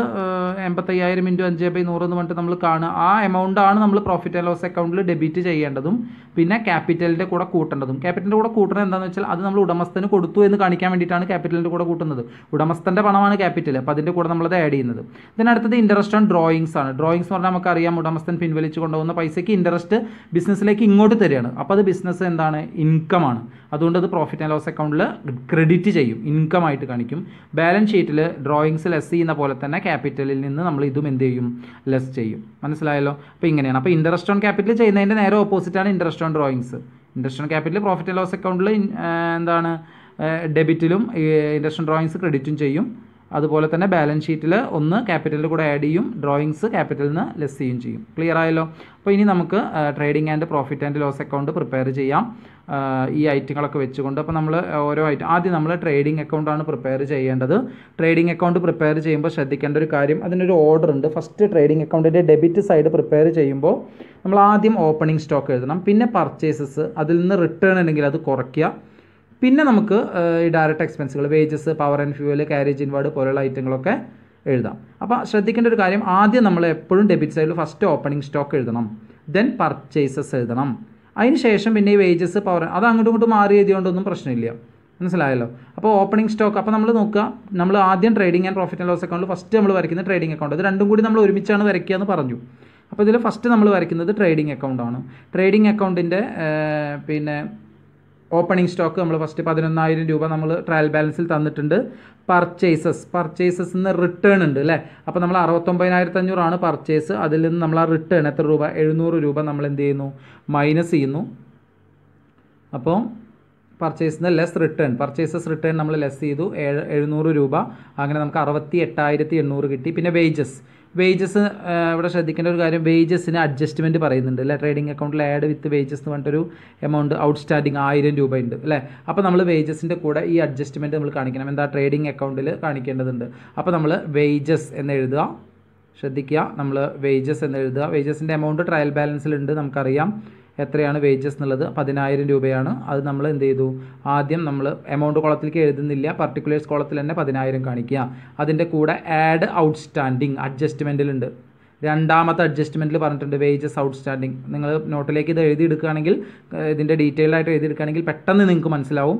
എൺപത്തയ്യായിരം ഇൻറ്റു അഞ്ച് ബൈ നൂറ് എന്ന് പറഞ്ഞിട്ട് നമ്മൾ കാണുക ആ എമൗണ്ട് ആണ് നമ്മൾ പ്രോഫിറ്റ് ആൻഡ് ലോസ് അക്കൗണ്ടിൽ ഡെബിറ്റ് ചെയ്യേണ്ടതും പിന്നെ ക്യാപിറ്റലിൻ്റെ കൂടെ കൂട്ടേണ്ടതും ക്യാപിറ്റലിൻ്റെ കൂടെ കൂട്ടുന്നത് എന്താണെന്ന് വെച്ചാൽ അത് നമ്മൾ ഉടമസ്ഥന് കൊടുത്തു എന്ന് കാണിക്കാൻ വേണ്ടിയിട്ടാണ് ക്യാപിറ്റലിൻ്റെ കൂടെ കൂട്ടുന്നത് ഉടമസ്ഥൻ്റെ പണമാണ് ക്യാപിറ്റൽ അപ്പോൾ അതിൻ്റെ കൂടെ നമ്മളത് ആഡ് ചെയ്യുന്നത് ഇതിനടുത്തത് അടുത്തത് ഇൻട്രസ്റ്റ് ഓൺ ഡ്രോയിങ്സ് ആണ് ഡ്രോയിങ്സ് പറഞ്ഞാൽ നമുക്കറിയാം ഉടമസ്ഥൻ പിൻവലിച്ചു കൊണ്ടുപോകുന്ന പൈസയ്ക്ക് ഇൻട്രസ്റ്റ് ബിസിനസ്സിലേക്ക് ഇങ്ങോട്ട് തരികയാണ് അപ്പോൾ അത് ബിസിനസ് എന്താണ് ഇൻകം ആണ് അതുകൊണ്ട് അത് പ്രോഫിറ്റ് ആൻഡ് ലോസ് അക്കൗണ്ടിൽ ക്രെഡിറ്റ് ചെയ്യും ഇൻകം ആയിട്ട് കാണിക്കും ബാലൻസ് ഷീറ്റിൽ ഡ്രോയിങ്സിൽ എസ് ചെയ്യുന്ന ചെയ്യുന്ന പോലെ തന്നെ ക്യാപിറ്റലിൽ നിന്ന് നമ്മൾ ഇതും എന്ത് ചെയ്യും ലെസ് ചെയ്യും മനസ്സിലായല്ലോ അപ്പോൾ ഇങ്ങനെയാണ് അപ്പോൾ ഇൻട്രസ്റ്റ് ഓൺ ക്യാപിറ്റൽ ചെയ്യുന്നതിൻ്റെ നേരെ ഓപ്പോസിറ്റാണ് interest on drawings interest on capital profit loss അക്കൗണ്ടിൽ എന്താണ് ഡെബിറ്റിലും ഇൻട്രസ്റ്റ് ഓൺ ഡ്രോയിങ്സ് ക്രെഡിറ്റും ചെയ്യും അതുപോലെ തന്നെ ബാലൻസ് ഷീറ്റിൽ ഒന്ന് ക്യാപിറ്റലിൽ കൂടെ ആഡ് ചെയ്യും ഡ്രോയിങ്സ് ക്യാപിറ്റലിൽ നിന്ന് ലെസ് ചെയ്യും ചെയ്യും ക്ലിയർ ആയല്ലോ അപ്പോൾ ഇനി നമുക്ക് trading and profit and loss account prepare ചെയ്യാം ഈ ഐറ്റങ്ങളൊക്കെ വെച്ചുകൊണ്ട് അപ്പോൾ നമ്മൾ ഓരോ ഐറ്റം ആദ്യം നമ്മൾ ട്രേഡിംഗ് അക്കൗണ്ടാണ് പ്രിപ്പയർ ചെയ്യേണ്ടത് ട്രേഡിംഗ് അക്കൗണ്ട് പ്രിപ്പയർ ചെയ്യുമ്പോൾ ശ്രദ്ധിക്കേണ്ട ഒരു കാര്യം അതിനൊരു ഓർഡർ ഉണ്ട് ഫസ്റ്റ് ട്രേഡിംഗ് അക്കൗണ്ടിൻ്റെ ഡെബിറ്റ് സൈഡ് പ്രിപ്പയർ ചെയ്യുമ്പോൾ നമ്മൾ ആദ്യം ഓപ്പണിംഗ് സ്റ്റോക്ക് എഴുതണം പിന്നെ പർച്ചേസസ് അതിൽ നിന്ന് റിട്ടേൺ ഉണ്ടെങ്കിൽ അത് കുറയ്ക്കുക പിന്നെ നമുക്ക് ഈ ഡയറക്റ്റ് എക്സ്പെൻസുകൾ wages power and fuel carriage inward പോലെയുള്ള ഐറ്റങ്ങളൊക്കെ എഴുതാം അപ്പോൾ ശ്രദ്ധിക്കേണ്ട ഒരു കാര്യം ആദ്യം നമ്മൾ എപ്പോഴും ഡെബിറ്റ് സൈഡിൽ ഫസ്റ്റ് ഓപ്പണിംഗ് സ്റ്റോക്ക് എഴുതണം ദെൻ പർച്ചേസസ് എഴുതണം അതിന് ശേഷം പിന്നെ ഈ വേജസ് പവർ അത് അങ്ങോട്ടും ഇങ്ങോട്ടും മാറി എഴുതിയോണ്ടൊന്നും പ്രശ്നമില്ല മനസ്സിലായല്ലോ അപ്പോൾ ഓപ്പണിംഗ് സ്റ്റോക്ക് അപ്പോൾ നമ്മൾ നോക്കുക നമ്മൾ ആദ്യം trading and profit and loss അക്കൗണ്ടിൽ ഫസ്റ്റ് നമ്മൾ വരയ്ക്കുന്ന ട്രേഡിംഗ് അക്കൗണ്ട് ഇത് രണ്ടും കൂടി നമ്മൾ ഒരുമിച്ചാണ് വരയ്ക്കുക എന്ന് പറഞ്ഞു അപ്പോൾ ഇതിൽ ഫസ്റ്റ് നമ്മൾ വരയ്ക്കുന്നത് ട്രേഡിംഗ് അക്കൗണ്ടാണ് ട്രേഡിംഗ് അക്കൗണ്ടിൻ്റെ പിന്നെ ഓപ്പണിംഗ് സ്റ്റോക്ക് നമ്മൾ ഫസ്റ്റ് പതിനൊന്നായിരം രൂപ നമ്മൾ ട്രയൽ ബാലൻസിൽ തന്നിട്ടുണ്ട് പർച്ചേസസ് പർച്ചേസസ് നിന്ന് റിട്ടേൺ ഉണ്ട് അല്ലേ അപ്പോൾ നമ്മൾ അറുപത്തൊമ്പതിനായിരത്തി അഞ്ഞൂറാണ് പർച്ചേസ് അതിൽ നിന്ന് നമ്മൾ ആ റിട്ടേൺ എത്ര രൂപ എഴുന്നൂറ് രൂപ നമ്മൾ എന്ത് ചെയ്യുന്നു മൈനസ് ചെയ്യുന്നു അപ്പോൾ പർച്ചേസിന് ലെസ് റിട്ടേൺ പർച്ചേസസ് റിട്ടേൺ നമ്മൾ ലെസ് ചെയ്തു എഴുന്നൂറ് രൂപ അങ്ങനെ നമുക്ക് അറുപത്തി എട്ടായിരത്തി എണ്ണൂറ് കിട്ടി പിന്നെ വേജസ് വേജസ് ഇവിടെ ശ്രദ്ധിക്കേണ്ട ഒരു കാര്യം വേജസിന് അഡ്ജസ്റ്റ്മെൻറ്റ് പറയുന്നുണ്ട് അല്ലേ ട്രേഡിംഗ് അക്കൗണ്ടിൽ ആഡ് വിത്ത് വേജസ് എന്ന് പറഞ്ഞിട്ടൊരു എമൗണ്ട് ഔട്ട് സ്റ്റാൻഡിങ് ആയിരം രൂപ ഉണ്ട് അല്ലേ അപ്പോൾ നമ്മൾ വേജസിൻ്റെ കൂടെ ഈ അഡ്ജസ്റ്റ്മെൻറ്റ് നമ്മൾ കാണിക്കണം എന്താ ട്രേഡിംഗ് അക്കൗണ്ടിൽ കാണിക്കേണ്ടതുണ്ട് അപ്പോൾ നമ്മൾ വേജസ് എന്ന് എഴുതുക ശ്രദ്ധിക്കുക നമ്മൾ വേജസ് എന്ന് എഴുതുക വേജസിൻ്റെ എമൗണ്ട് ട്രയൽ ബാലൻസിലുണ്ട് നമുക്കറിയാം എത്രയാണ് വേജസ് എന്നുള്ളത് പതിനായിരം രൂപയാണ് അത് നമ്മൾ എന്ത് ചെയ്തു ആദ്യം നമ്മൾ എമൗണ്ട് കോളത്തിലേക്ക് എഴുതുന്നില്ല പർട്ടിക്കുലേഴ്സ് കോളത്തിൽ തന്നെ പതിനായിരം കാണിക്കുക അതിൻ്റെ കൂടെ ആഡ് ഔട്ട്സ്റ്റാൻഡിങ് അഡ്ജസ്റ്റ്മെൻറ്റിലുണ്ട് രണ്ടാമത്തെ അഡ്ജസ്റ്റ്മെൻറ്റിൽ പറഞ്ഞിട്ടുണ്ട് വേജസ് ഔട്ട്സ്റ്റാൻഡിങ് നിങ്ങൾ നോട്ടിലേക്ക് ഇത് എഴുതിയെടുക്കുകയാണെങ്കിൽ ഇതിൻ്റെ ഡീറ്റെയിൽ ആയിട്ട് എഴുതിയെടുക്കുകയാണെങ്കിൽ പെട്ടെന്ന് നിങ്ങൾക്ക് മനസ്സിലാവും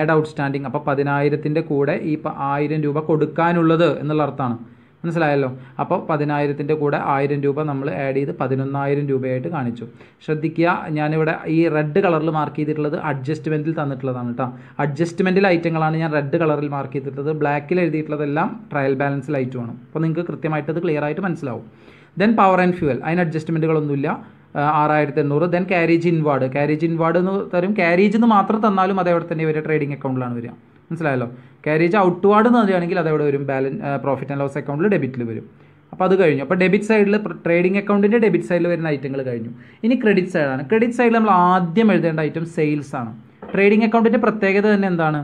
ആഡ് ഔട്ട്സ്റ്റാൻഡിങ് അപ്പോൾ പതിനായിരത്തിൻ്റെ കൂടെ ഈ ആയിരം രൂപ കൊടുക്കാനുള്ളത് എന്നുള്ള അർത്ഥമാണ് മനസ്സിലായല്ലോ അപ്പോൾ പതിനായിരത്തിൻ്റെ കൂടെ ആയിരം രൂപ നമ്മൾ ആഡ് ചെയ്ത് പതിനൊന്നായിരം രൂപയായിട്ട് കാണിച്ചു ശ്രദ്ധിക്കുക ഞാനിവിടെ ഈ റെഡ് കളറിൽ മാർക്ക് ചെയ്തിട്ടുള്ളത് അഡ്ജസ്റ്റ്മെൻറ്റിൽ തന്നിട്ടുള്ളതാണ് കേട്ടോ അഡ്ജസ്റ്റ്മെൻറ്റിൽ ഐറ്റങ്ങളാണ് ഞാൻ റെഡ് കളറിൽ മാർക്ക് ചെയ്തിട്ടുള്ളത് ബ്ലാക്കിൽ എഴുതിയിട്ടുള്ളതെല്ലാം ട്രയൽ ബാലൻസിൽ ഐറ്റമാണ് അപ്പോൾ നിങ്ങൾക്ക് കൃത്യമായിട്ട് അത് ക്ലിയർ ആയിട്ട് മനസ്സിലാവും ദെൻ പവർ ആൻഡ് ഫ്യൂവൽ അതിന് അഡ്ജസ്റ്റ്മെൻറ്റുകളൊന്നുമില്ല ആറായിരത്തി എണ്ണൂറ് then carriage inward carriage inward എന്ന് തരും ക്യാരേജ് എന്ന് മാത്രം തന്നാലും അതേ അവിടെ തന്നെ വരിക ട്രേഡിംഗ് അക്കൗണ്ടിലാണ് വരിക മനസ്സിലായല്ലോ ക്യാരേജ് ഔട്ട്വാർഡ് നൽകുകയാണെങ്കിൽ അതെവിടെ വരും ബാലൻസ് പ്രോഫിറ്റ് ആൻഡ് ലോസ് അക്കൗണ്ടിൽ ഡെബിറ്റിൽ വരും അപ്പോൾ അത് കഴിഞ്ഞു അപ്പോൾ ഡെബിറ്റ് സൈഡിൽ ട്രേഡിംഗ് അക്കൗണ്ടിൻ്റെ ഡെബിറ്റ് സൈഡിൽ വരുന്ന ഐറ്റങ്ങൾ കഴിഞ്ഞു ഇനി ക്രെഡിറ്റ് സൈഡാണ് ക്രെഡിറ്റ് സൈഡിൽ നമ്മൾ ആദ്യം എഴുതേണ്ട ഐറ്റം സെയിൽസ് ആണ് ട്രേഡിംഗ് അക്കൗണ്ടിൻ്റെ പ്രത്യേകത തന്നെ എന്താണ്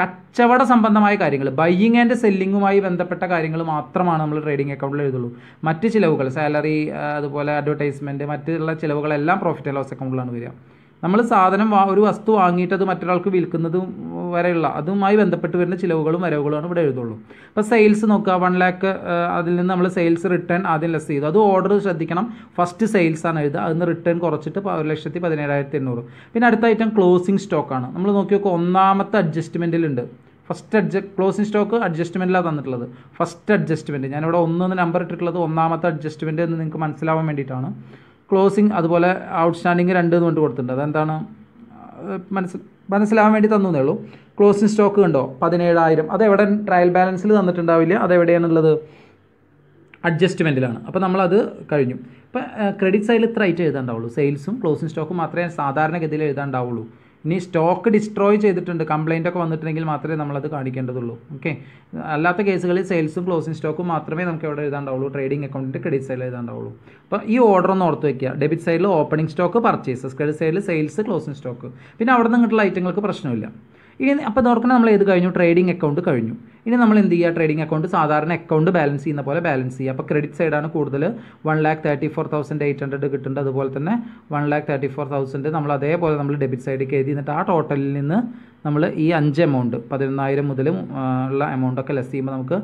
കച്ചവട സംബന്ധമായ കാര്യങ്ങൾ ബയ്യിങ് ആൻഡ് സെല്ലിങ്ങുമായി ബന്ധപ്പെട്ട കാര്യങ്ങൾ മാത്രമാണ് നമ്മൾ ട്രേഡിംഗ് അക്കൗണ്ടിൽ എഴുതുള്ളൂ മറ്റ് ചിലവുകൾ സാലറി അതുപോലെ അഡ്വർടൈസ്മെൻറ്റ് മറ്റുള്ള ചിലവുകളെല്ലാം പ്രോഫിറ്റ് ആൻഡ് ലോസ് അക്കൗണ്ടിലാണ് വരിക നമ്മൾ സാധനം ഒരു വസ്തു വാങ്ങിയിട്ട് അത് മറ്റൊരാൾക്ക് വിൽക്കുന്നത് വരെയുള്ള അതുമായി ബന്ധപ്പെട്ട് വരുന്ന ചിലവുകളും വരവുകളുമാണ് ഇവിടെ എഴുതുള്ളൂ അപ്പോൾ സെയിൽസ് നോക്കുക വൺ ലാക്ക് അതിൽ നിന്ന് നമ്മൾ സെയിൽസ് റിട്ടേൺ ആദ്യം ലെസ് ചെയ്തു അത് ഓർഡർ ശ്രദ്ധിക്കണം ഫസ്റ്റ് സെയിൽസ് ആണ് എഴുതുക അതിൽ നിന്ന് റിട്ടേൺ കുറച്ചിട്ട് ഒരു ലക്ഷത്തി പതിനേഴായിരത്തി എണ്ണൂറ് പിന്നെ അടുത്ത ഐറ്റം ക്ലോസിംഗ് സ്റ്റോക്കാണ് നമ്മൾ നോക്കി നോക്കുക ഒന്നാമത്തെ അഡ്ജസ്റ്റ്മെൻറ്റിലുണ്ട് ഫസ്റ്റ് അഡ്ജ ക്ലോസിംഗ് സ്റ്റോക്ക് അഡ്ജസ്റ്റ്മെൻറ്റിലാണ് തന്നിട്ടുള്ളത് ഫസ്റ്റ് അഡ്ജസ്റ്റ്മെൻറ്റ് ഞാനിവിടെ ഒന്ന് നമ്പർ ഇട്ടിട്ടുള്ളത് ഒന്നാമത്തെ അഡ്ജസ്റ്റ്മെൻറ്റ് എന്ന് നിങ്ങൾക്ക് മനസ്സിലാവാൻ വേണ്ടിയിട്ടാണ് ക്ലോസിങ് അതുപോലെ ഔട്ട്സ്റ്റാൻഡിങ് രണ്ട് എന്ന് പറഞ്ഞിട്ട് കൊടുത്തിട്ടുണ്ട് അതെന്താണ് മനസ്സിൽ മനസ്സിലാവാൻ വേണ്ടി തന്നു എന്നേ ഉള്ളൂ ക്ലോസിങ് സ്റ്റോക്ക് കണ്ടോ പതിനേഴായിരം അത് എവിടെ ട്രയൽ ബാലൻസിൽ തന്നിട്ടുണ്ടാവില്ല അതെവിടെയാണുള്ളത് അഡ്ജസ്റ്റ്മെൻറ്റിലാണ് അപ്പോൾ നമ്മളത് കഴിഞ്ഞു ഇപ്പം ക്രെഡിറ്റ് സൈഡിൽ ഇത്ര ഐറ്റം എഴുതാണ്ടാവുള്ളൂ സെയിൽസും ക്ലോസിങ് സ്റ്റോക്കും മാത്രമേ സാധാരണഗതിയിൽ എഴുതാണ്ടാവുള്ളൂ ഇനി സ്റ്റോക്ക് ഡിസ്ട്രോയ് ചെയ്തിട്ടുണ്ട് കംപ്ലയിൻ്റ് ഒക്കെ വന്നിട്ടുണ്ടെങ്കിൽ മാത്രമേ നമ്മളത് കാണിക്കേണ്ടതുള്ളൂ ഓക്കെ അല്ലാത്ത കേസുകളിൽ സെയിൽസും ക്ലോസിംഗ് സ്റ്റോക്കും മാത്രമേ നമുക്ക് ഇവിടെ എഴുതാണ്ടാവുള്ളൂ ട്രേഡിംഗ് അക്കൗണ്ടിൻ്റെ ക്രെഡിറ്റ് സൈഡിൽ എഴുതാണ്ടാവുള്ളൂ അപ്പോൾ ഈ ഓർഡർ ഒന്ന് ഓർത്ത് വയ്ക്കുക ഡെബിറ്റ് സൈഡിൽ ഓപ്പണിംഗ് സ്റ്റോക്ക് പർച്ചേസസ് ക്രെഡിറ്റ് സൈഡിൽ സെയിൽസ് ക്ലോസിംഗ് സ്റ്റോക്ക് പിന്നെ അവിടെ നിന്ന് ഐറ്റങ്ങൾക്ക് പ്രശ്നമില്ല ഇനി അപ്പോൾ നോക്കണം നമ്മൾ ഏത് കഴിഞ്ഞു ട്രേഡിംഗ് അക്കൗണ്ട് കഴിഞ്ഞു ഇനി നമ്മൾ എന്ത് ചെയ്യുക ട്രേഡിംഗ് അക്കൗണ്ട് സാധാരണ അക്കൗണ്ട് ബാലൻസ് ചെയ്യുന്ന പോലെ ബാലൻസ് ചെയ്യുക അപ്പോൾ ക്രെഡിറ്റ് സൈഡാണ് കൂടുതൽ one lakh thirty four thousand eight hundred കിട്ടുന്നുണ്ട് അതുപോലെ തന്നെ one lakh thirty four thousand നമ്മൾ അതേപോലെ നമ്മൾ ഡെബിറ്റ് സൈഡിലേക്ക് എഴുതി എന്നിട്ട് ആ ടോട്ടലിൽ നിന്ന് നമ്മൾ ഈ അഞ്ച് എമൗണ്ട് പതിനൊന്നായിരം മുതൽ ഉള്ള എമൗണ്ടൊക്കെ ലെസ് ചെയ്യുമ്പോൾ നമുക്ക്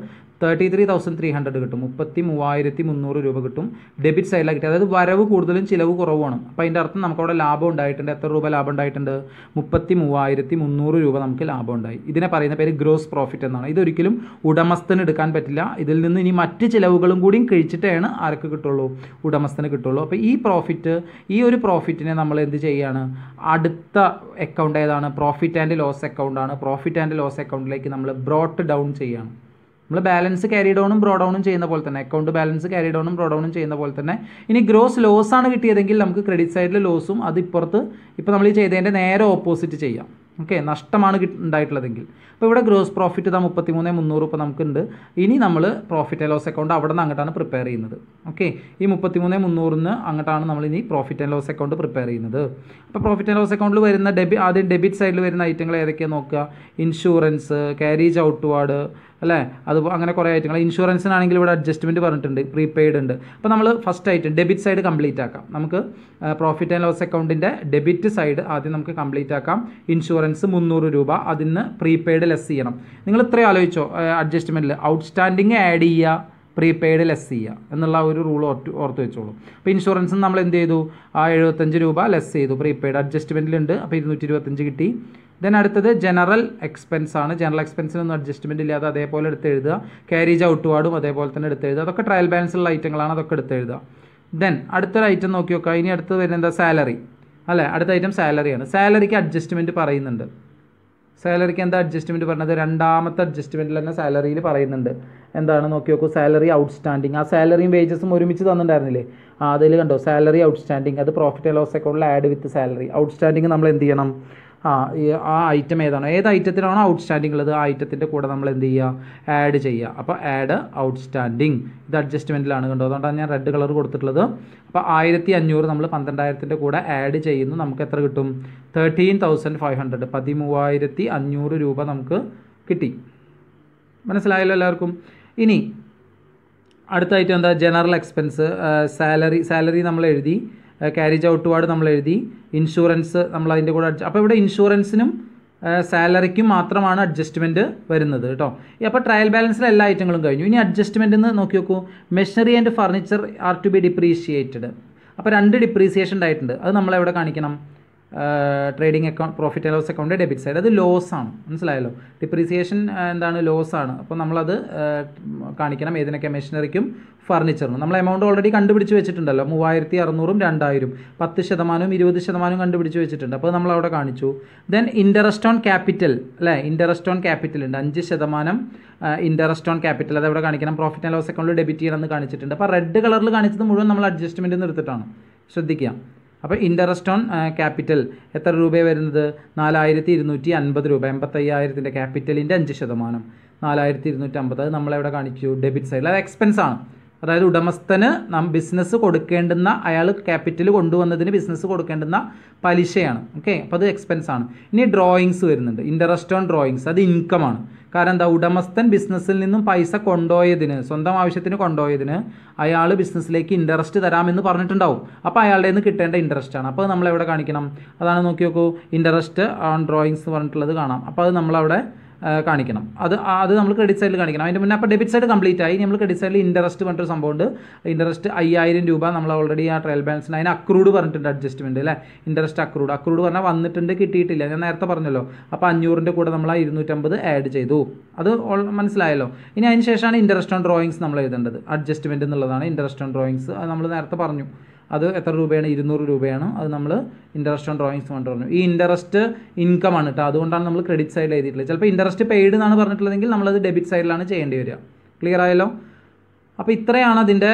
thirty three thousand three hundred കിട്ടും മുപ്പത്തി മൂവായിരത്തി മുന്നൂറ് രൂപ കിട്ടും ഡെബിറ്റ് സൈഡിലാണ് കിട്ടുക അതായത് വരവ് കൂടുതലും ചിലവ് കുറവാണ് അപ്പോൾ അതിൻ്റെ അർത്ഥം നമുക്കവിടെ ലാഭം ഉണ്ടായിട്ടുണ്ട് എത്ര രൂപ ലാഭം ഉണ്ടായിട്ടുണ്ട് മുപ്പത്തി മൂവായിരത്തി മുന്നൂറ് രൂപ നമുക്ക് ലാഭം ഉണ്ടായി ഇതിനെ പറയുന്ന പേര് ഗ്രോസ് പ്രോഫിറ്റ് എന്നാണ് ഇത് ഒരിക്കലും ഉടമസ്ഥന് എടുക്കാൻ പറ്റില്ല ഇതിൽ നിന്ന് ഇനി മറ്റ് ചിലവുകളും കൂടിയും കഴിച്ചിട്ടാണ് ആർക്ക് കിട്ടുള്ളൂ ഉടമസ്ഥന് കിട്ടുള്ളൂ അപ്പോൾ ഈ പ്രോഫിറ്റ് ഈ ഒരു പ്രോഫിറ്റിനെ നമ്മൾ എന്ത് ചെയ്യുകയാണ് അടുത്ത അക്കൗണ്ട് ഏതാണ് പ്രോഫിറ്റ് ആൻഡ് ലോസ് അക്കൗണ്ടാണ് പ്രോഫിറ്റ് ആൻഡ് ലോസ് അക്കൗണ്ടിലേക്ക് നമ്മൾ ബ്രോട്ട് ഡൗൺ ചെയ്യുകയാണ് നമ്മൾ ബാലൻസ് ക്യാരി ഡൗണും ബ്രോ ഡൗണും ചെയ്യുന്ന പോലെ തന്നെ അക്കൗണ്ട് ബാലൻസ് ക്യാരി ഡൗണും ബ്രോ ഡൗണും ചെയ്യുന്ന പോലെ തന്നെ ഇനി ഗ്രോസ് ലോസ് ആണ് കിട്ടിയതെങ്കിൽ നമുക്ക് ക്രെഡിറ്റ് സൈഡിൽ ലോസും അത് ഇപ്പുറത്ത് ഇപ്പോൾ നമ്മൾ ഈ ചെയ്തതിൻ്റെ നേരെ ഓപ്പോസിറ്റ് ചെയ്യാം ഓക്കെ നഷ്ടമാണ് ഉണ്ടായിട്ടുള്ളതെങ്കിൽ അപ്പോൾ ഇവിടെ ഗ്രോസ് പ്രോഫിറ്റ് ഇതാ മുപ്പത്തി മൂന്ന് മുന്നൂറ് ഇപ്പോൾ നമുക്കുണ്ട് ഇനി നമ്മൾ പ്രോഫിറ്റ് ആൻഡ് ലോസ് അക്കൗണ്ട് അവിടെ നിന്ന് അങ്ങോട്ടാണ് പ്രിപ്പയർ ചെയ്യുന്നത് ഓക്കെ ഈ മുപ്പത്തി മൂന്ന് മുന്നൂറിൽ നിന്ന് അങ്ങോട്ടാണ് നമ്മൾ ഇനി profit and loss account prepare ചെയ്യുന്നത് അപ്പോൾ പ്രോഫിറ്റ് ആൻഡ് ലോസ് അക്കൗണ്ടിൽ വരുന്ന ഡെബി ആദ്യം ഡെബിറ്റ് സൈഡിൽ വരുന്ന ഐറ്റങ്ങൾ ഏതൊക്കെയാണ് നോക്കുക ഇൻഷുറൻസ് ക്യാരീജ് ഔട്ട്വാർഡ് അല്ലേ അത് അങ്ങനെ കുറേ ഐറ്റങ്ങൾ ഇൻഷുറൻസിനാണെങ്കിൽ ഇവിടെ അഡ്ജസ്റ്റ്മെൻറ്റ് പറഞ്ഞിട്ടുണ്ട് പ്രീപെയ്ഡ് ഉണ്ട് അപ്പോൾ നമ്മൾ ഫസ്റ്റ് ആയിട്ട് ഡെബിറ്റ് സൈഡ് കംപ്ലീറ്റ് ആക്കാം നമുക്ക് പ്രോഫിറ്റ് ആൻഡ് ലോസ് അക്കൗണ്ടിൻ്റെ ഡെബിറ്റ് സൈഡ് ആദ്യം നമുക്ക് കംപ്ലീറ്റ് ആക്കാം ഇൻഷുറൻസ് മുന്നൂറ് രൂപ അതിൽ നിന്ന് പ്രീപെയ്ഡ് ലെസ് ചെയ്യണം നിങ്ങൾ ഇത്രയും ആലോചിച്ചോ അഡ്ജസ്റ്റ്മെൻറ്റിൽ ഔട്ട്സ്റ്റാൻഡിങ് ആഡ് ചെയ്യുക പ്രീപെയ്ഡ് ലെസ് ചെയ്യുക എന്നുള്ള ഒരു റൂൾ ഓർത്ത് ഓർത്ത് വെച്ചോളൂ അപ്പോൾ ഇൻഷുറൻസ് നമ്മൾ എന്ത് ചെയ്തു ആ എഴുപത്തഞ്ച് രൂപ ലെസ് ചെയ്തു പ്രീപെയ്ഡ് അഡ്ജസ്റ്റ്മെൻറ്റിലുണ്ട് അപ്പോൾ ഇരുന്നൂറ്റി ഇരുപത്തഞ്ച് കിട്ടി ദെൻ അടുത്തത് ജനറൽ എക്സ്പെൻസ് ആണ് ജനറൽ എക്സ്പെൻസിനൊന്നും അഡ്ജസ്റ്റ്മെൻ്റ് ഇല്ലാതെ അതേപോലെ എടുത്ത് എഴുതുക ഔട്ട് വാർഡും അതേപോലെ തന്നെ എടുത്ത് എഴുതുക അതൊക്കെ ട്രയൽ ബാലൻസുള്ള ഐറ്റങ്ങളാണ് അതൊക്കെ എടുത്ത് എഴുതുക ദെൻ അടുത്തൊരു ഐറ്റം നോക്കി നോക്കുക ഇനി അടുത്ത് വരുന്ന എന്താ സാലറി അല്ലേ അടുത്ത ഐറ്റം സാലറിയാണ് സാലറിക്ക് അഡ്ജസ്റ്റ്മെൻറ്റ് പറയുന്നുണ്ട് സാലറിക്ക് എന്താ അഡ്ജസ്റ്റ്മെൻറ്റ് പറഞ്ഞത് രണ്ടാമത്തെ അഡ്ജസ്റ്റ്മെൻറ്റിൽ തന്നെ സാലറിയിൽ പറയുന്നുണ്ട് എന്താണ് നോക്കി നോക്കൂ സാലറി ഔട്ട്സ്റ്റാൻഡിങ് ആ സാലറിയും വേജസും ഒരുമിച്ച് തന്നിട്ടുണ്ടായിരുന്നില്ലേ ആ അതിൽ കണ്ടോ സാലറി ഔട്ട്സ്റ്റാൻഡിങ് അത് പ്രോഫിറ്റ് ആൻഡ് ലോസ് അക്കൗണ്ടിൽ ആഡ് വിത്ത് സാലറി ഔട്ട്സ്റ്റാൻഡിങ് നമ്മൾ എന്ത് ചെയ്യണം ആ ആ ഐറ്റം ഏതാണോ ഏത് ഐറ്റത്തിലാണോ ഔട്ട്സ്റ്റാൻഡിംഗ് ഉള്ളത് ആ ഐറ്റത്തിൻ്റെ കൂടെ നമ്മൾ എന്ത് ചെയ്യുക ആഡ് ചെയ്യുക അപ്പോൾ ആഡ് ഔട്ട്സ്റ്റാൻഡിംഗ് ഇത് അഡ്ജസ്റ്റ്മെൻറ്റിലാണ് കണ്ടോ അതുകൊണ്ടാണ് ഞാൻ റെഡ് കളർ കൊടുത്തിട്ടുള്ളത് അപ്പോൾ ആയിരത്തി അഞ്ഞൂറ് നമ്മൾ പന്ത്രണ്ടായിരത്തിൻ്റെ കൂടെ ആഡ് ചെയ്യുന്നു നമുക്ക് എത്ര കിട്ടും തേർട്ടീൻ തൗസൻഡ് ഫൈവ് ഹൺഡ്രഡ് പതിമൂവായിരത്തി അഞ്ഞൂറ് രൂപ നമുക്ക് കിട്ടി മനസ്സിലായല്ലോ എല്ലാവർക്കും ഇനി അടുത്തായിട്ട് എന്താ ജനറൽ എക്സ്പെൻസ് സാലറി സാലറി നമ്മൾ എഴുതി ക്യാരേജ് വാർഡ് നമ്മൾ എഴുതി ഇൻഷുറൻസ് നമ്മൾ അതിൻ്റെ കൂടെ അപ്പോൾ ഇവിടെ ഇൻഷുറൻസിനും സാലറിക്കും മാത്രമാണ് അഡ്ജസ്റ്റ്മെൻറ്റ് വരുന്നത് കേട്ടോ അപ്പോൾ ട്രയൽ ബാലൻസിൽ എല്ലാ ഐറ്റങ്ങളും കഴിഞ്ഞു ഇനി അഡ്ജസ്റ്റ്മെൻ്റ് എന്ന് നോക്കി നോക്കൂ machinery and furniture are to be depreciated അപ്പോൾ രണ്ട് ഡിപ്രീസിയേഷൻ ഉണ്ടായിട്ടുണ്ട് അത് നമ്മളെവിടെ കാണിക്കണം trading account profit and loss account debit side അത് ലോസ് ആണ് മനസ്സിലായല്ലോ ഡിപ്രീസിയേഷൻ എന്താണ് ലോസ് ആണ് അപ്പോൾ നമ്മളത് കാണിക്കണം ഏതിനൊക്കെ മെഷീനറിക്കും ഫർണിച്ചറിനും നമ്മൾ എമൗണ്ട് ഓൾറെഡി കണ്ടുപിടിച്ച് വെച്ചിട്ടുണ്ടല്ലോ മൂവായിരത്തി അറുന്നൂറും രണ്ടായിരം പത്ത് ശതമാനവും ഇരുപത് ശതമാനവും കണ്ടുപിടിച്ച് വെച്ചിട്ടുണ്ട് അപ്പോൾ നമ്മൾ കാണിച്ചു ദെൻ ഇൻ്ററസ്റ്റ് ഓൺ ക്യാപിറ്റൽ അല്ലേ ഇൻ്ററസ്റ്റ് ഓൺ ക്യാപിറ്റൽ ഉണ്ട് അഞ്ച് ശതമാനം ഇൻ്ററസ്റ്റ് ഓൺ ക്യാപിറ്റൽ അത് കാണിക്കണം പ്രോഫിറ്റ് ആൻഡ് ലോസ് അക്കൗണ്ടിൽ ഡെബിറ്റ് ചെയ്യണമെന്ന് കാണിച്ചിട്ടുണ്ട് അപ്പോൾ റെഡ് കളറിൽ കാണിച്ചത് മുഴുവൻ നമ്മൾ അഡ്ജസ്റ്റ്മെൻറ്റ് നിർത്തിട്ടാണ് ശ്രദ്ധിക്കുക അപ്പോൾ ഇൻട്രസ്റ്റ് ഓൺ ക്യാപിറ്റൽ എത്ര രൂപയാണ് വരുന്നത് നാലായിരത്തി ഇരുന്നൂറ്റി അൻപത് രൂപ എൺപത്തയ്യായിരത്തിൻ്റെ ക്യാപിറ്റലിൻ്റെ അഞ്ച് ശതമാനം നാലായിരത്തി ഇരുന്നൂറ്റി അമ്പത് അത് നമ്മളെവിടെ കാണിച്ചു ഡെബിറ്റ് സൈഡിൽ അത് എക്സ്പെൻസ് ആണ് അതായത് ഉടമസ്ഥന് നാം ബിസിനസ് കൊടുക്കേണ്ടുന്ന അയാൾ ക്യാപിറ്റൽ കൊണ്ടുവന്നതിന് ബിസിനസ് കൊടുക്കേണ്ടുന്ന പലിശയാണ് ഓക്കെ അപ്പോൾ അത് എക്സ്പെൻസ് ആണ് ഇനി ഡ്രോയിങ്സ് വരുന്നുണ്ട് ഇൻ്ററസ്റ്റ് ഓൺ ഡ്രോയിങ്സ് അത് ഇൻകമാണ് കാരണം എന്താ ഉടമസ്ഥൻ ബിസിനസ്സിൽ നിന്നും പൈസ കൊണ്ടുപോയതിന് സ്വന്തം ആവശ്യത്തിന് കൊണ്ടുപോയതിന് അയാൾ ബിസിനസ്സിലേക്ക് ഇൻട്രസ്റ്റ് തരാമെന്ന് പറഞ്ഞിട്ടുണ്ടാവും അപ്പോൾ അയാളുടെ നിന്ന് കിട്ടേണ്ട ഇൻട്രസ്റ്റ് ആണ് അപ്പോൾ നമ്മൾ എവിടെ കാണിക്കണം അതാണ് നോക്കി നോക്കൂ ഇൻട്രസ്റ്റ് ഓൺ ഡ്രോയിങ്സ് പറഞ്ഞിട്ടുള്ളത് കാണാം അപ്പോൾ അത് നമ്മളവിടെ കാണിക്കണം അത് അത് നമ്മൾ ക്രെഡിറ്റ് സൈഡിൽ കാണിക്കണം അതിൻ്റെ മുന്നേ അപ്പോൾ ഡെബിറ്റ് സൈഡ് കംപ്ലീറ്റ് ആയി നമ്മൾ ക്രെഡിറ്റ് സൈഡിൽ ഇൻട്രസ്റ്റ് പറഞ്ഞിട്ട് സംഭവമുണ്ട് ഇൻട്രസ്റ്റ് അയ്യായിരം രൂപ നമ്മൾ ഓൾറെഡി ആ ട്രയൽ ബാലൻസിന് അതിന് അക്രൂഡ് പറഞ്ഞിട്ടുണ്ട് അഡ്ജസ്റ്റ്മെൻറ്റ് അല്ലേ ഇൻട്രസ്റ്റ് അക്രൂഡ് അക്രൂഡ് പറഞ്ഞാൽ വന്നിട്ടുണ്ട് കിട്ടിയിട്ടില്ല ഞാൻ നേരത്തെ പറഞ്ഞല്ലോ അപ്പോൾ അഞ്ഞൂറിൻ്റെ കൂടെ നമ്മൾ ആ ഇരുന്നൂറ്റമ്പത് ആഡ് ചെയ്തു അത് മനസ്സിലായല്ലോ ഇനി അതിന് ശേഷമാണ് ഇൻട്രസ്റ്റ് ഓൺ ഡ്രോയിങ്സ് നമ്മൾ എഴുതേണ്ടത് അഡ്ജസ്റ്റ്മെൻറ്റ് എന്നുള്ളതാണ് ഇൻട്രസ്റ്റ് ഓൺ ഡ്രോയിങ്സ് നമ്മൾ നേരത്തെ പറഞ്ഞു അത് എത്ര രൂപയാണ് ഇരുന്നൂറ് രൂപയാണ് അത് നമ്മൾ ഇൻട്രസ്റ്റ് ഓൺ ഡ്രോയിങ്സ് കൊണ്ട് പറഞ്ഞു ഈ ഇൻട്രസ്റ്റ് ഇൻകം ആണ് കേട്ടോ അതുകൊണ്ടാണ് നമ്മൾ ക്രെഡിറ്റ് സൈഡിൽ എഴുതിയിട്ടുള്ളത് ചിലപ്പോൾ ഇൻട്രസ്റ്റ് പെയ്ഡ് എന്നാണ് പറഞ്ഞിട്ടുള്ളതെങ്കിൽ നമ്മളത് ഡെബിറ്റ് സൈഡിലാണ് ചെയ്യേണ്ടി വരിക ക്ലിയർ ആയല്ലോ അപ്പോൾ ഇത്രയാണ് അതിൻ്റെ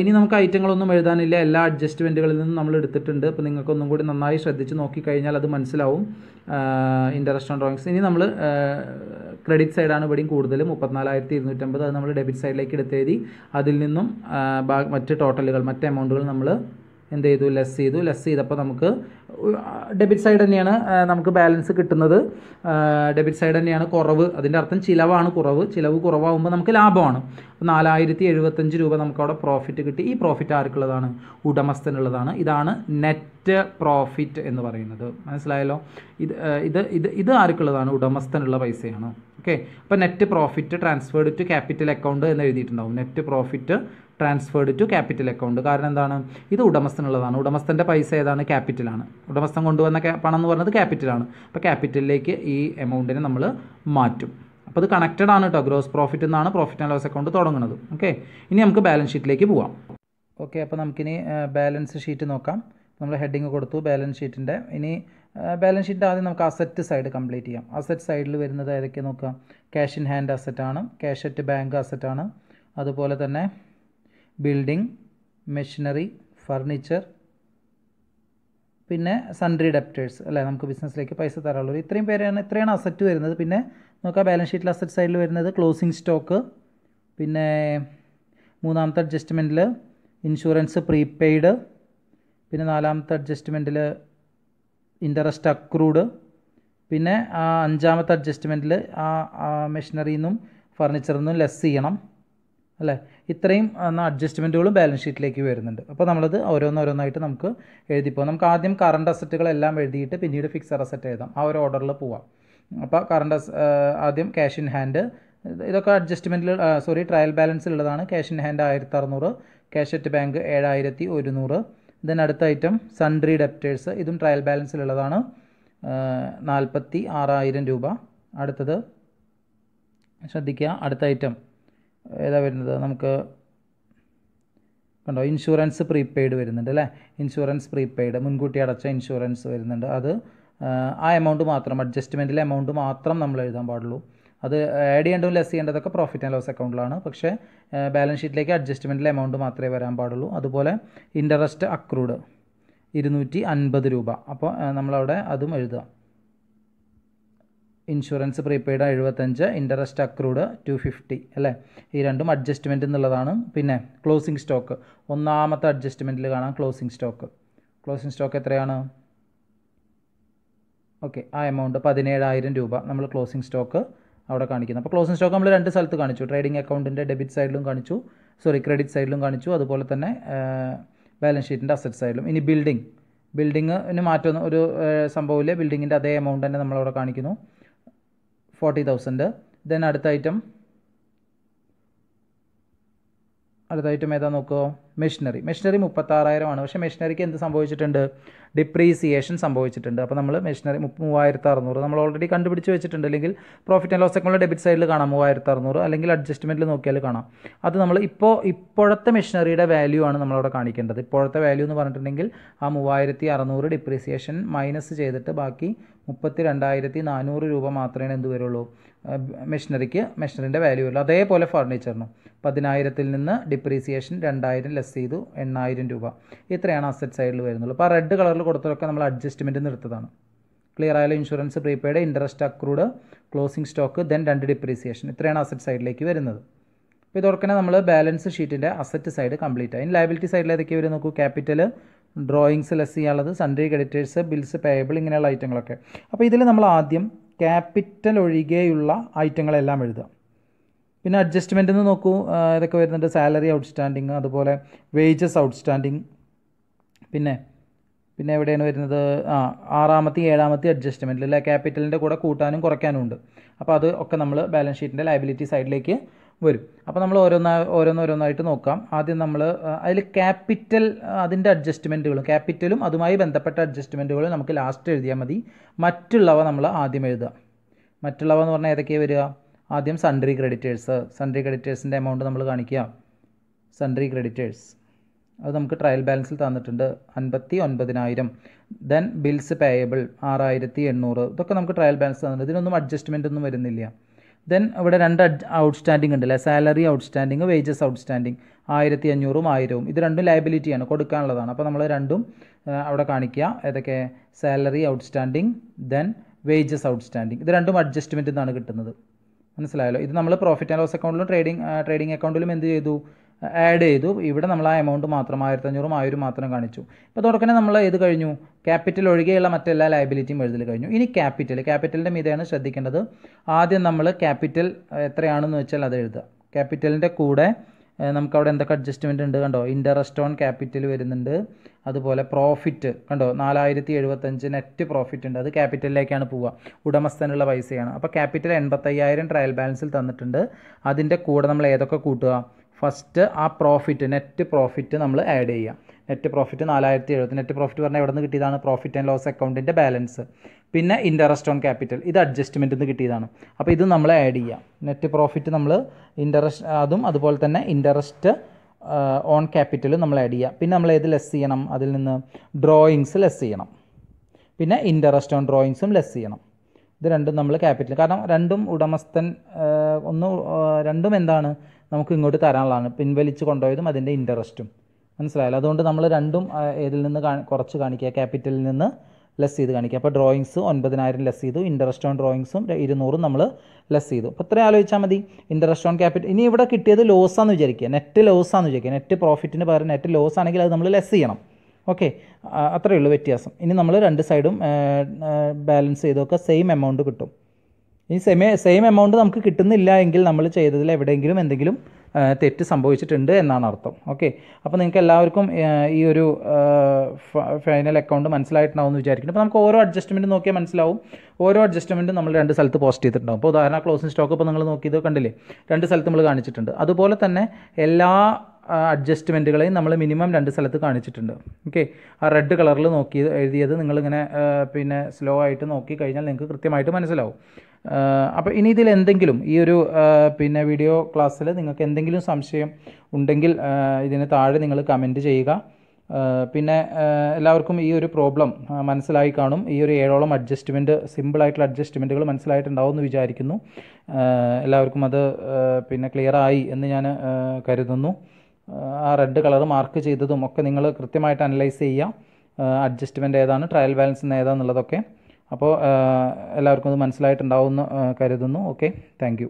ഇനി നമുക്ക് ഐറ്റങ്ങളൊന്നും എഴുതാനില്ല എല്ലാ അഡ്ജസ്റ്റ്മെൻറ്റുകളിൽ നിന്നും നമ്മൾ എടുത്തിട്ടുണ്ട് അപ്പോൾ നിങ്ങൾക്കൊന്നും കൂടി നന്നായി ശ്രദ്ധിച്ച് നോക്കിക്കഴിഞ്ഞാൽ അത് മനസ്സിലാവും ഇൻ്റർനാഷണൽ ഡ്രോയിങ്സ് ഇനി നമ്മൾ ക്രെഡിറ്റ് സൈഡാണ് ഇവിടെയും കൂടുതൽ മുപ്പത്തിനാലായിരത്തി ഇരുന്നൂറ്റമ്പത് അത് നമ്മൾ ഡെബിറ്റ് സൈഡിലേക്ക് എടുത്തെഴുതി അതിൽ നിന്നും മറ്റ് ടോട്ടലുകൾ മറ്റ് എമൗണ്ടുകൾ നമ്മൾ എന്ത് ചെയ്തു ലെസ് ചെയ്തു ലെസ് ചെയ്തപ്പോൾ നമുക്ക് ഡെബിറ്റ് സൈഡ് തന്നെയാണ് നമുക്ക് ബാലൻസ് കിട്ടുന്നത് ഡെബിറ്റ് സൈഡ് തന്നെയാണ് കുറവ് അതിൻ്റെ അർത്ഥം ചിലവാണ് കുറവ് ചിലവ് കുറവാകുമ്പോൾ നമുക്ക് ലാഭമാണ് അപ്പോൾ നാലായിരത്തി എഴുപത്തഞ്ച് രൂപ നമുക്കവിടെ പ്രോഫിറ്റ് കിട്ടി ഈ പ്രോഫിറ്റ് ആർക്കുള്ളതാണ് ഉടമസ്ഥനുള്ളതാണ് ഇതാണ് നെറ്റ് പ്രോഫിറ്റ് എന്ന് പറയുന്നത് മനസ്സിലായല്ലോ ഇത് ഇത് ഇത് ഇത് ആർക്കുള്ളതാണ് ഉടമസ്ഥനുള്ള പൈസയാണ് ഓക്കെ അപ്പോൾ net profit transferred to capital account എന്ന് എഴുതിയിട്ടുണ്ടാവും net profit transferred to capital account കാരണം എന്താണ് ഇത് ഉടമസ്ഥനുള്ളതാണ് ഉടമസ്ഥൻ്റെ പൈസ ഏതാണ് ക്യാപിറ്റലാണ് ഉടമസ്ഥൻ കൊണ്ടുവന്ന പണം എന്ന് പറയുന്നത് ക്യാപിറ്റലാണ് അപ്പോൾ ക്യാപിറ്റലിലേക്ക് ഈ എമൗണ്ടിനെ നമ്മൾ മാറ്റും അപ്പോൾ ഇത് കണക്റ്റഡ് ആണ് കേട്ടോ ഗ്രോസ് പ്രോഫിറ്റ് എന്നാണ് പ്രോഫിറ്റ് ആൻഡ് ലോസ് അക്കൗണ്ട് തുടങ്ങുന്നത് ഓക്കെ ഇനി നമുക്ക് ബാലൻസ് ഷീറ്റിലേക്ക് പോവാം ഓക്കെ അപ്പോൾ നമുക്കിനി ബാലൻസ് ഷീറ്റ് നോക്കാം നമ്മൾ ഹെഡിങ് കൊടുത്തു ബാലൻസ് ഷീറ്റിൻ്റെ ഇനി ബാലൻസ് ഷീറ്റ് ആദ്യം നമുക്ക് അസറ്റ് സൈഡ് കംപ്ലീറ്റ് ചെയ്യാം അസറ്റ് സൈഡിൽ വരുന്നത് ഏതൊക്കെ നോക്കാം ക്യാഷ് ഇൻ ഹാൻഡ് അസറ്റാണ് ക്യാഷ് അറ്റ് ബാങ്ക് അസറ്റാണ് അതുപോലെ തന്നെ ബിൽഡിംഗ് മെഷീനറി ഫർണിച്ചർ പിന്നെ സൺഡ്രി ഡെപ്റ്റേഴ്സ് അല്ലേ നമുക്ക് ബിസിനസ്സിലേക്ക് പൈസ തരാനുള്ളത് ഇത്രയും പേരാണ് ഇത്രയാണ് അസറ്റ് വരുന്നത് പിന്നെ നോക്കാം ബാലൻസ് ഷീറ്റിൽ അസറ്റ് സൈഡിൽ വരുന്നത് ക്ലോസിംഗ് സ്റ്റോക്ക് പിന്നെ മൂന്നാമത്തെ അഡ്ജസ്റ്റ്മെൻറ്റിൽ ഇൻഷുറൻസ് പ്രീപെയ്ഡ് പിന്നെ നാലാമത്തെ അഡ്ജസ്റ്റ്മെൻറ്റിൽ ഇൻ്ററസ്റ്റ് അക്രൂഡ് പിന്നെ ആ അഞ്ചാമത്തെ അഡ്ജസ്റ്റ്മെൻറ്റിൽ ആ മെഷീനറിയിൽ നിന്നും ഫർണിച്ചറിൽ നിന്നും ലെസ് ചെയ്യണം അല്ലേ ഇത്രയും അഡ്ജസ്റ്റ്മെൻറ്റുകളും ബാലൻസ് ഷീറ്റിലേക്ക് വരുന്നുണ്ട് അപ്പോൾ നമ്മളത് ഓരോന്നോരോന്നായിട്ട് നമുക്ക് എഴുതിപ്പോകാം നമുക്ക് ആദ്യം കറണ്ട് അസറ്റുകളെല്ലാം എഴുതിയിട്ട് പിന്നീട് ഫിക്സഡ് അസറ്റ് എഴുതാം ആ ഒരു ഓർഡറിൽ പോവാം അപ്പോൾ കറണ്ട് ആദ്യം ക്യാഷ് ഇൻ ഹാൻഡ് ഇതൊക്കെ അഡ്ജസ്റ്റ്മെൻറ്റിൽ സോറി ട്രയൽ ബാലൻസിൽ ഉള്ളതാണ് ക്യാഷ് ഇൻ ഹാൻഡ് ആയിരത്തി അറുന്നൂറ് ക്യാഷ് അറ്റ് ബാങ്ക് ഏഴായിരത്തി ഒരുന്നൂറ് ദെൻ അടുത്ത ഐറ്റം സൺഡ്രി ഡെപ്റ്റേഴ്സ് ഇതും ട്രയൽ ഉള്ളതാണ് നാൽപ്പത്തി ആറായിരം രൂപ അടുത്തത് ശ്രദ്ധിക്കുക അടുത്ത ഐറ്റം ഏതാ വരുന്നത് നമുക്ക് കണ്ടോ ഇൻഷുറൻസ് പ്രീപെയ്ഡ് വരുന്നുണ്ട് അല്ലേ ഇൻഷുറൻസ് പ്രീപെയ്ഡ് മുൻകൂട്ടി അടച്ച ഇൻഷുറൻസ് വരുന്നുണ്ട് അത് ആ എമൗണ്ട് മാത്രം അഡ്ജസ്റ്റ്മെൻറ്റിലെ എമൗണ്ട് മാത്രം നമ്മൾ എഴുതാൻ പാടുള്ളൂ അത് ആഡ് ചെയ്യേണ്ടതും ലെസ് ചെയ്യേണ്ടതൊക്കെ പ്രോഫിറ്റ് ആൻഡ് ലോസ് അക്കൗണ്ടിലാണ് പക്ഷേ ബാലൻസ് ഷീറ്റിലേക്ക് അഡ്ജസ്റ്റ്മെൻറ്റിലെ എമൗണ്ട് മാത്രമേ വരാൻ പാടുള്ളൂ അതുപോലെ ഇൻട്രസ്റ്റ് അക്രൂഡ് ഇരുന്നൂറ്റി അൻപത് രൂപ അപ്പോൾ നമ്മളവിടെ അതും എഴുതുക ഇൻഷുറൻസ് പ്രീപെയ്ഡ് എഴുപത്തഞ്ച് ഇൻട്രസ്റ്റ് അക്രൂഡ് ടു ഫിഫ്റ്റി അല്ലേ ഈ രണ്ടും അഡ്ജസ്റ്റ്മെൻറ്റ് എന്നുള്ളതാണ് പിന്നെ ക്ലോസിംഗ് സ്റ്റോക്ക് ഒന്നാമത്തെ അഡ്ജസ്റ്റ്മെൻറ്റിൽ കാണാം ക്ലോസിംഗ് സ്റ്റോക്ക് ക്ലോസിംഗ് സ്റ്റോക്ക് എത്രയാണ് ഓക്കെ ആ എമൗണ്ട് പതിനേഴായിരം രൂപ നമ്മൾ ക്ലോസിംഗ് സ്റ്റോക്ക് അവിടെ കാണിക്കുന്നു അപ്പോൾ ക്ലോസിംഗ് സ്റ്റോക്ക് നമ്മൾ രണ്ട് സ്ഥലത്ത് കാണിച്ചു ട്രേഡിംഗ് അക്കൗണ്ടിൻ്റെ ഡെബിറ്റ് സൈഡിലും കാണിച്ചു സോറി ക്രെഡിറ്റ് സൈഡിലും കാണിച്ചു അതുപോലെ തന്നെ ബാലൻസ് ഷീറ്റിൻ്റെ അസറ്റ് സൈഡിലും ഇനി ബിൽഡിംഗ് ബിൽഡിങ്ങിന് മാറ്റം ഒരു സംഭവമില്ല ബിൽഡിങ്ങിൻ്റെ അതേ എമൗണ്ട് തന്നെ നമ്മളവിടെ കാണിക്കുന്നു ഫോർട്ടി തൗസൻഡ് ദെൻ അടുത്ത ഐറ്റം അടുത്ത ഐറ്റം ഏതാ നോക്കുമോ മെഷീനറി മെഷീനറി മുപ്പത്താറായിരമാണ് പക്ഷേ മെഷീനറിക്ക് എന്ത് സംഭവിച്ചിട്ടുണ്ട് ഡിപ്രീസിയേഷൻ സംഭവിച്ചിട്ടുണ്ട് അപ്പോൾ നമ്മൾ മെഷീനറി മൂവായിരത്തി അറുന്നൂറ് നമ്മൾ ഓൾറെഡി കണ്ടുപിടിച്ച് വെച്ചിട്ടുണ്ട് അല്ലെങ്കിൽ പ്രോഫിറ്റ് ആൻഡ് ലോസ് അക്കൗണ്ടിൽ ഡെബിറ്റ് സൈഡിൽ കാണാം മൂവായിരത്തി അറുന്നൂറ് അല്ലെങ്കിൽ അഡ്ജസ്റ്റ്മെൻറ്റിൽ നോക്കിയാൽ കാണാം അത് നമ്മൾ ഇപ്പോൾ ഇപ്പോഴത്തെ മെഷീനറിയുടെ വാല്യൂ ആണ് നമ്മളവിടെ കാണിക്കേണ്ടത് ഇപ്പോഴത്തെ വാല്യൂ എന്ന് പറഞ്ഞിട്ടുണ്ടെങ്കിൽ ആ മൂവായിരത്തി അറുന്നൂറ് ഡിപ്രീസിയേഷൻ മൈനസ് ചെയ്തിട്ട് ബാക്കി മുപ്പത്തി രണ്ടായിരത്തി നാനൂറ് രൂപ മാത്രമേ എന്ത് വരുള്ളൂ മെഷീനറിക്ക് മെഷീനറിൻ്റെ വാല്യൂ ഉള്ളൂ അതേപോലെ ഫർണിച്ചറിനും പതിനായിരത്തിൽ നിന്ന് ഡിപ്രീസിയേഷൻ രണ്ടായിരം ലെസ് ചെയ്തു എണ്ണായിരം രൂപ ഇത്രയാണ് അസറ്റ് സൈഡിൽ വരുന്നുള്ളൂ അപ്പോൾ ആ റെഡ് കളറിൽ കൊടുത്തതൊക്കെ നമ്മൾ അഡ്ജസ്റ്റ്മെൻറ്റ് നിർത്തതാണ് ക്ലിയർ ആയാലും insurance prepaid interest accrued closing stock then രണ്ട് ഡിപ്രീസിയേഷൻ ഇത്രയാണ് അസറ്റ് സൈഡിലേക്ക് വരുന്നത് അപ്പോൾ ഇതോടെ നമ്മൾ ബാലൻസ് ഷീറ്റിൻ്റെ അസറ്റ് സൈഡ് കംപ്ലീറ്റ് ആയി ലയബിലിറ്റി സൈഡിൽ ഏതൊക്കെ വരും നോക്കൂ ക്യാപിറ്റൽ ഡ്രോയിങ്സ് ലെസ് ചെയ്യാനുള്ളത് സൺഡ്രി ക്രെഡിറ്റേഴ്സ് ബിൽസ് പേയബിൾ ഇങ്ങനെയുള്ള ഐറ്റങ്ങളൊക്കെ അപ്പോൾ ഇതിൽ നമ്മൾ ആദ്യം ക്യാപിറ്റൽ ഒഴികെയുള്ള ഐറ്റങ്ങളെല്ലാം എഴുതുക പിന്നെ അഡ്ജസ്റ്റ്മെൻറ്റ് എന്ന് നോക്കൂ ഇതൊക്കെ വരുന്നുണ്ട് സാലറി ഔട്ട്സ്റ്റാൻഡിങ് അതുപോലെ വേജസ് ഔട്ട്സ്റ്റാൻഡിങ് പിന്നെ പിന്നെ എവിടെയാണ് വരുന്നത് ആ ആറാമത്തെ ഏഴാമത്തെ അഡ്ജസ്റ്റ്മെൻറ്റിൽ അല്ലെ ക്യാപിറ്റലിൻ്റെ കൂടെ കൂട്ടാനും കുറയ്ക്കാനും ഉണ്ട് അപ്പോൾ അത് ഒക്കെ നമ്മൾ ബാലൻസ് ഷീറ്റിൻ്റെ ലയബിലിറ്റി സൈഡിലേക്ക് വരും അപ്പോൾ നമ്മൾ ഓരോന്നാ ഓരോന്നോരോന്നായിട്ട് നോക്കാം ആദ്യം നമ്മൾ അതിൽ ക്യാപിറ്റൽ അതിൻ്റെ അഡ്ജസ്റ്റ്മെൻറ്റുകളും ക്യാപിറ്റലും അതുമായി ബന്ധപ്പെട്ട അഡ്ജസ്റ്റ്മെൻറ്റുകളും നമുക്ക് ലാസ്റ്റ് എഴുതിയാൽ മതി മറ്റുള്ളവ നമ്മൾ ആദ്യം എഴുതുക മറ്റുള്ളവ എന്ന് പറഞ്ഞാൽ ഏതൊക്കെയാണ് വരിക ആദ്യം സൺഡ്രി ക്രെഡിറ്റേഴ്സ് സൺഡ്രി ക്രെഡിറ്റേഴ്സിൻ്റെ എമൗണ്ട് നമ്മൾ കാണിക്കുക സൺഡ്രി ക്രെഡിറ്റേഴ്സ് അത് നമുക്ക് ട്രയൽ ബാലൻസിൽ തന്നിട്ടുണ്ട് അൻപത്തി ഒൻപതിനായിരം ദെൻ ബിൽസ് പേയബിൾ ആറായിരത്തി എണ്ണൂറ് ഇതൊക്കെ നമുക്ക് ട്രയൽ ബാലൻസ് തന്നിട്ടുണ്ട് ഇതിനൊന്നും അഡ്ജസ്റ്റ്മെൻ്റ് ഒന്നും വരുന്നില്ല ദെൻ ഇവിടെ രണ്ട് ഔട്ട്സ്റ്റാൻഡിംഗ് അല്ലേ സാലറി ഔട്ട്സ്റ്റാൻഡിങ് വേജസ് ഔട്ട്സ്റ്റാൻഡിങ് ആയിരത്തി അഞ്ഞൂറും ആയിരവും ഇത് രണ്ടും ലയബിലിറ്റിയാണ് കൊടുക്കാനുള്ളതാണ് അപ്പോൾ നമ്മൾ രണ്ടും അവിടെ കാണിക്കുക ഏതൊക്കെ salary outstanding then wages outstanding ഇത് രണ്ടും അഡ്ജസ്റ്റ്മെൻറ്റ് എന്നാണ് കിട്ടുന്നത് മനസ്സിലായല്ലോ ഇത് നമ്മൾ പ്രോഫിറ്റ് ആൻഡ് ലോസ് അക്കൗണ്ടിലും ട്രേഡിംഗ് ട്രേഡിംഗ് അക്കൗണ്ടിലും എന്ത് ചെയ്തു ആഡ് ചെയ്തു ഇവിടെ നമ്മൾ ആ എമൗണ്ട് മാത്രം അഞ്ഞൂറും ആയിരം മാത്രം കാണിച്ചു ഇപ്പോൾ തുടക്കം നമ്മൾ ഇത് കഴിഞ്ഞു ക്യാപിറ്റൽ ഒഴികെയുള്ള മറ്റെല്ലാ ലയബിലിറ്റിയും എഴുതൽ കഴിഞ്ഞു ഇനി ക്യാപിറ്റൽ ക്യാപിറ്റലിൻ്റെ മീതെയാണ് ശ്രദ്ധിക്കേണ്ടത് ആദ്യം നമ്മൾ ക്യാപിറ്റൽ എത്രയാണെന്ന് വെച്ചാൽ അത് എഴുതുക ക്യാപിറ്റലിൻ്റെ കൂടെ നമുക്ക് അവിടെ എന്തൊക്കെ അഡ്ജസ്റ്റ്മെൻ്റ് ഉണ്ട് കണ്ടോ ഇൻട്രസ്റ്റ് ഓൺ ക്യാപിറ്റൽ വരുന്നുണ്ട് അതുപോലെ പ്രോഫിറ്റ് കണ്ടോ നാലായിരത്തി എഴുപത്തഞ്ച് നെറ്റ് പ്രോഫിറ്റ് ഉണ്ട് അത് ക്യാപിറ്റലിലേക്കാണ് പോവുക ഉടമസ്ഥനുള്ള പൈസയാണ് അപ്പോൾ ക്യാപിറ്റൽ എൺപത്തയ്യായിരം ട്രയൽ ബാലൻസിൽ തന്നിട്ടുണ്ട് അതിൻ്റെ കൂടെ നമ്മൾ ഏതൊക്കെ കൂട്ടുക ഫസ്റ്റ് ആ പ്രോഫിറ്റ് നെറ്റ് പ്രോഫിറ്റ് നമ്മൾ ആഡ് ചെയ്യുക നെറ്റ് പ്രോഫിറ്റ് നാലായിരത്തി എഴുപത് നെറ്റ് പ്രോഫിറ്റ് പറഞ്ഞാൽ എവിടെ നിന്ന് കിട്ടിയതാണ് പ്രോഫിറ്റ് ആൻഡ് ലോസ് അക്കൗണ്ടിൻ്റെ ബാലൻസ് പിന്നെ ഇൻട്രസ്റ്റ് ഓൺ ക്യാപിറ്റൽ ഇത് അഡ്ജസ്റ്റ്മെൻറ്റ് നിന്ന് കിട്ടിയതാണ് അപ്പോൾ ഇത് നമ്മൾ ആഡ് ചെയ്യാം നെറ്റ് പ്രോഫിറ്റ് നമ്മൾ ഇൻട്രസ്റ്റ് അതും അതുപോലെ തന്നെ ഇൻട്രസ്റ്റ് ഓൺ ക്യാപിറ്റൽ നമ്മൾ ആഡ് ചെയ്യുക പിന്നെ നമ്മൾ ഏത് ലെസ് ചെയ്യണം അതിൽ നിന്ന് ഡ്രോയിങ്സ് ലെസ് ചെയ്യണം പിന്നെ ഇൻട്രസ്റ്റ് ഓൺ ഡ്രോയിങ്സും ലെസ് ചെയ്യണം ഇത് രണ്ടും നമ്മൾ ക്യാപിറ്റൽ കാരണം രണ്ടും ഉടമസ്ഥൻ ഒന്ന് രണ്ടും എന്താണ് നമുക്ക് ഇങ്ങോട്ട് തരാനുള്ളതാണ് പിൻവലിച്ച് കൊണ്ടുപോയതും അതിൻ്റെ ഇൻട്രസ്റ്റും മനസ്സിലായാലും അതുകൊണ്ട് നമ്മൾ രണ്ടും ഇതിൽ നിന്ന് കുറച്ച് കാണിക്കുക ക്യാപിറ്റലിൽ നിന്ന് ലെസ് ചെയ്ത് കാണിക്കുക അപ്പോൾ ഡ്രോയിങ്സ് ഒൻപതിനായിരം ലെസ് ചെയ്തു ഇൻട്രസ്റ്റ് ഓൺ ഡ്രോയിങ്സും ഇരുന്നൂറും നമ്മൾ ലെസ് ചെയ്തു അപ്പോൾ ഇത്രയും ആലോചിച്ചാൽ മതി ഇൻട്രസ്റ്റ് ഓൺ ക്യാപിറ്റൽ ഇനി ഇവിടെ കിട്ടിയത് ലോസാന്ന് വിചാരിക്കുക നെറ്റ് ലോസാന്ന് വിചാരിക്കുക നെറ്റ് പ്രോഫിറ്റിന് പകരം നെറ്റ് ലോസ് ആണെങ്കിൽ അത് നമ്മൾ ലെസ് ചെയ്യണം ഓക്കെ അത്രയേ ഉള്ളൂ വ്യത്യാസം ഇനി നമ്മൾ രണ്ട് സൈഡും ബാലൻസ് ചെയ്തൊക്കെ സെയിം എമൗണ്ട് കിട്ടും ഈ സെയിം സെയിം എമൗണ്ട് നമുക്ക് കിട്ടുന്നില്ല എങ്കിൽ നമ്മൾ ചെയ്തതിൽ എവിടെയെങ്കിലും എന്തെങ്കിലും തെറ്റ് സംഭവിച്ചിട്ടുണ്ട് എന്നാണ് അർത്ഥം ഓക്കെ അപ്പോൾ നിങ്ങൾക്ക് എല്ലാവർക്കും ഈ ഒരു ഫൈനൽ അക്കൗണ്ട് മനസ്സിലായിട്ടുണ്ടാവും എന്ന് വിചാരിക്കുന്നു അപ്പോൾ നമുക്ക് ഓരോ അഡ്ജസ്റ്റ്മെൻറ്റ് നോക്കിയാൽ മനസ്സിലാവും ഓരോ അഡ്ജസ്റ്റ്മെൻറ്റും നമ്മൾ രണ്ട് സ്ഥലത്ത് പോസ്റ്റ് ചെയ്തിട്ടുണ്ടാവും അപ്പോൾ ഉദാഹരണ ക്ലോസിംഗ് സ്റ്റോക്ക് ഇപ്പോൾ നിങ്ങൾ നോക്കിയത് കണ്ടില്ലേ രണ്ട് സ്ഥലത്ത് നമ്മൾ കാണിച്ചിട്ടുണ്ട് അതുപോലെ തന്നെ എല്ലാ അഡ്ജസ്റ്റ്മെൻറ്റുകളെയും നമ്മൾ മിനിമം രണ്ട് സ്ഥലത്ത് കാണിച്ചിട്ടുണ്ട് ഓക്കെ ആ റെഡ് കളറിൽ നോക്കി എഴുതിയത് നിങ്ങളിങ്ങനെ പിന്നെ സ്ലോ ആയിട്ട് നോക്കി കഴിഞ്ഞാൽ നിങ്ങൾക്ക് കൃത്യമായിട്ട് മനസ്സിലാവും അപ്പോൾ ഇനി ഇതിൽ എന്തെങ്കിലും ഈ ഒരു പിന്നെ വീഡിയോ ക്ലാസ്സിൽ നിങ്ങൾക്ക് എന്തെങ്കിലും സംശയം ഉണ്ടെങ്കിൽ ഇതിന് താഴെ നിങ്ങൾ കമൻറ്റ് ചെയ്യുക പിന്നെ എല്ലാവർക്കും ഈ ഒരു പ്രോബ്ലം മനസ്സിലായി കാണും ഈ ഒരു ഏഴോളം അഡ്ജസ്റ്റ്മെൻറ്റ് സിമ്പിളായിട്ടുള്ള അഡ്ജസ്റ്റ്മെൻറ്റുകൾ മനസ്സിലായിട്ടുണ്ടാവും എന്ന് വിചാരിക്കുന്നു എല്ലാവർക്കും അത് പിന്നെ ക്ലിയർ ആയി എന്ന് ഞാൻ കരുതുന്നു ആ റെഡ് കളർ മാർക്ക് ചെയ്തതും ഒക്കെ നിങ്ങൾ കൃത്യമായിട്ട് അനലൈസ് ചെയ്യുക അഡ്ജസ്റ്റ്മെൻറ്റ് ഏതാണ് ട്രയൽ ബാലൻസ് ഏതാണെന്നുള്ളതൊക്കെ അപ്പോൾ എല്ലാവർക്കും അത് മനസ്സിലായിട്ടുണ്ടാവുമെന്ന് കരുതുന്നു ഓക്കെ താങ്ക്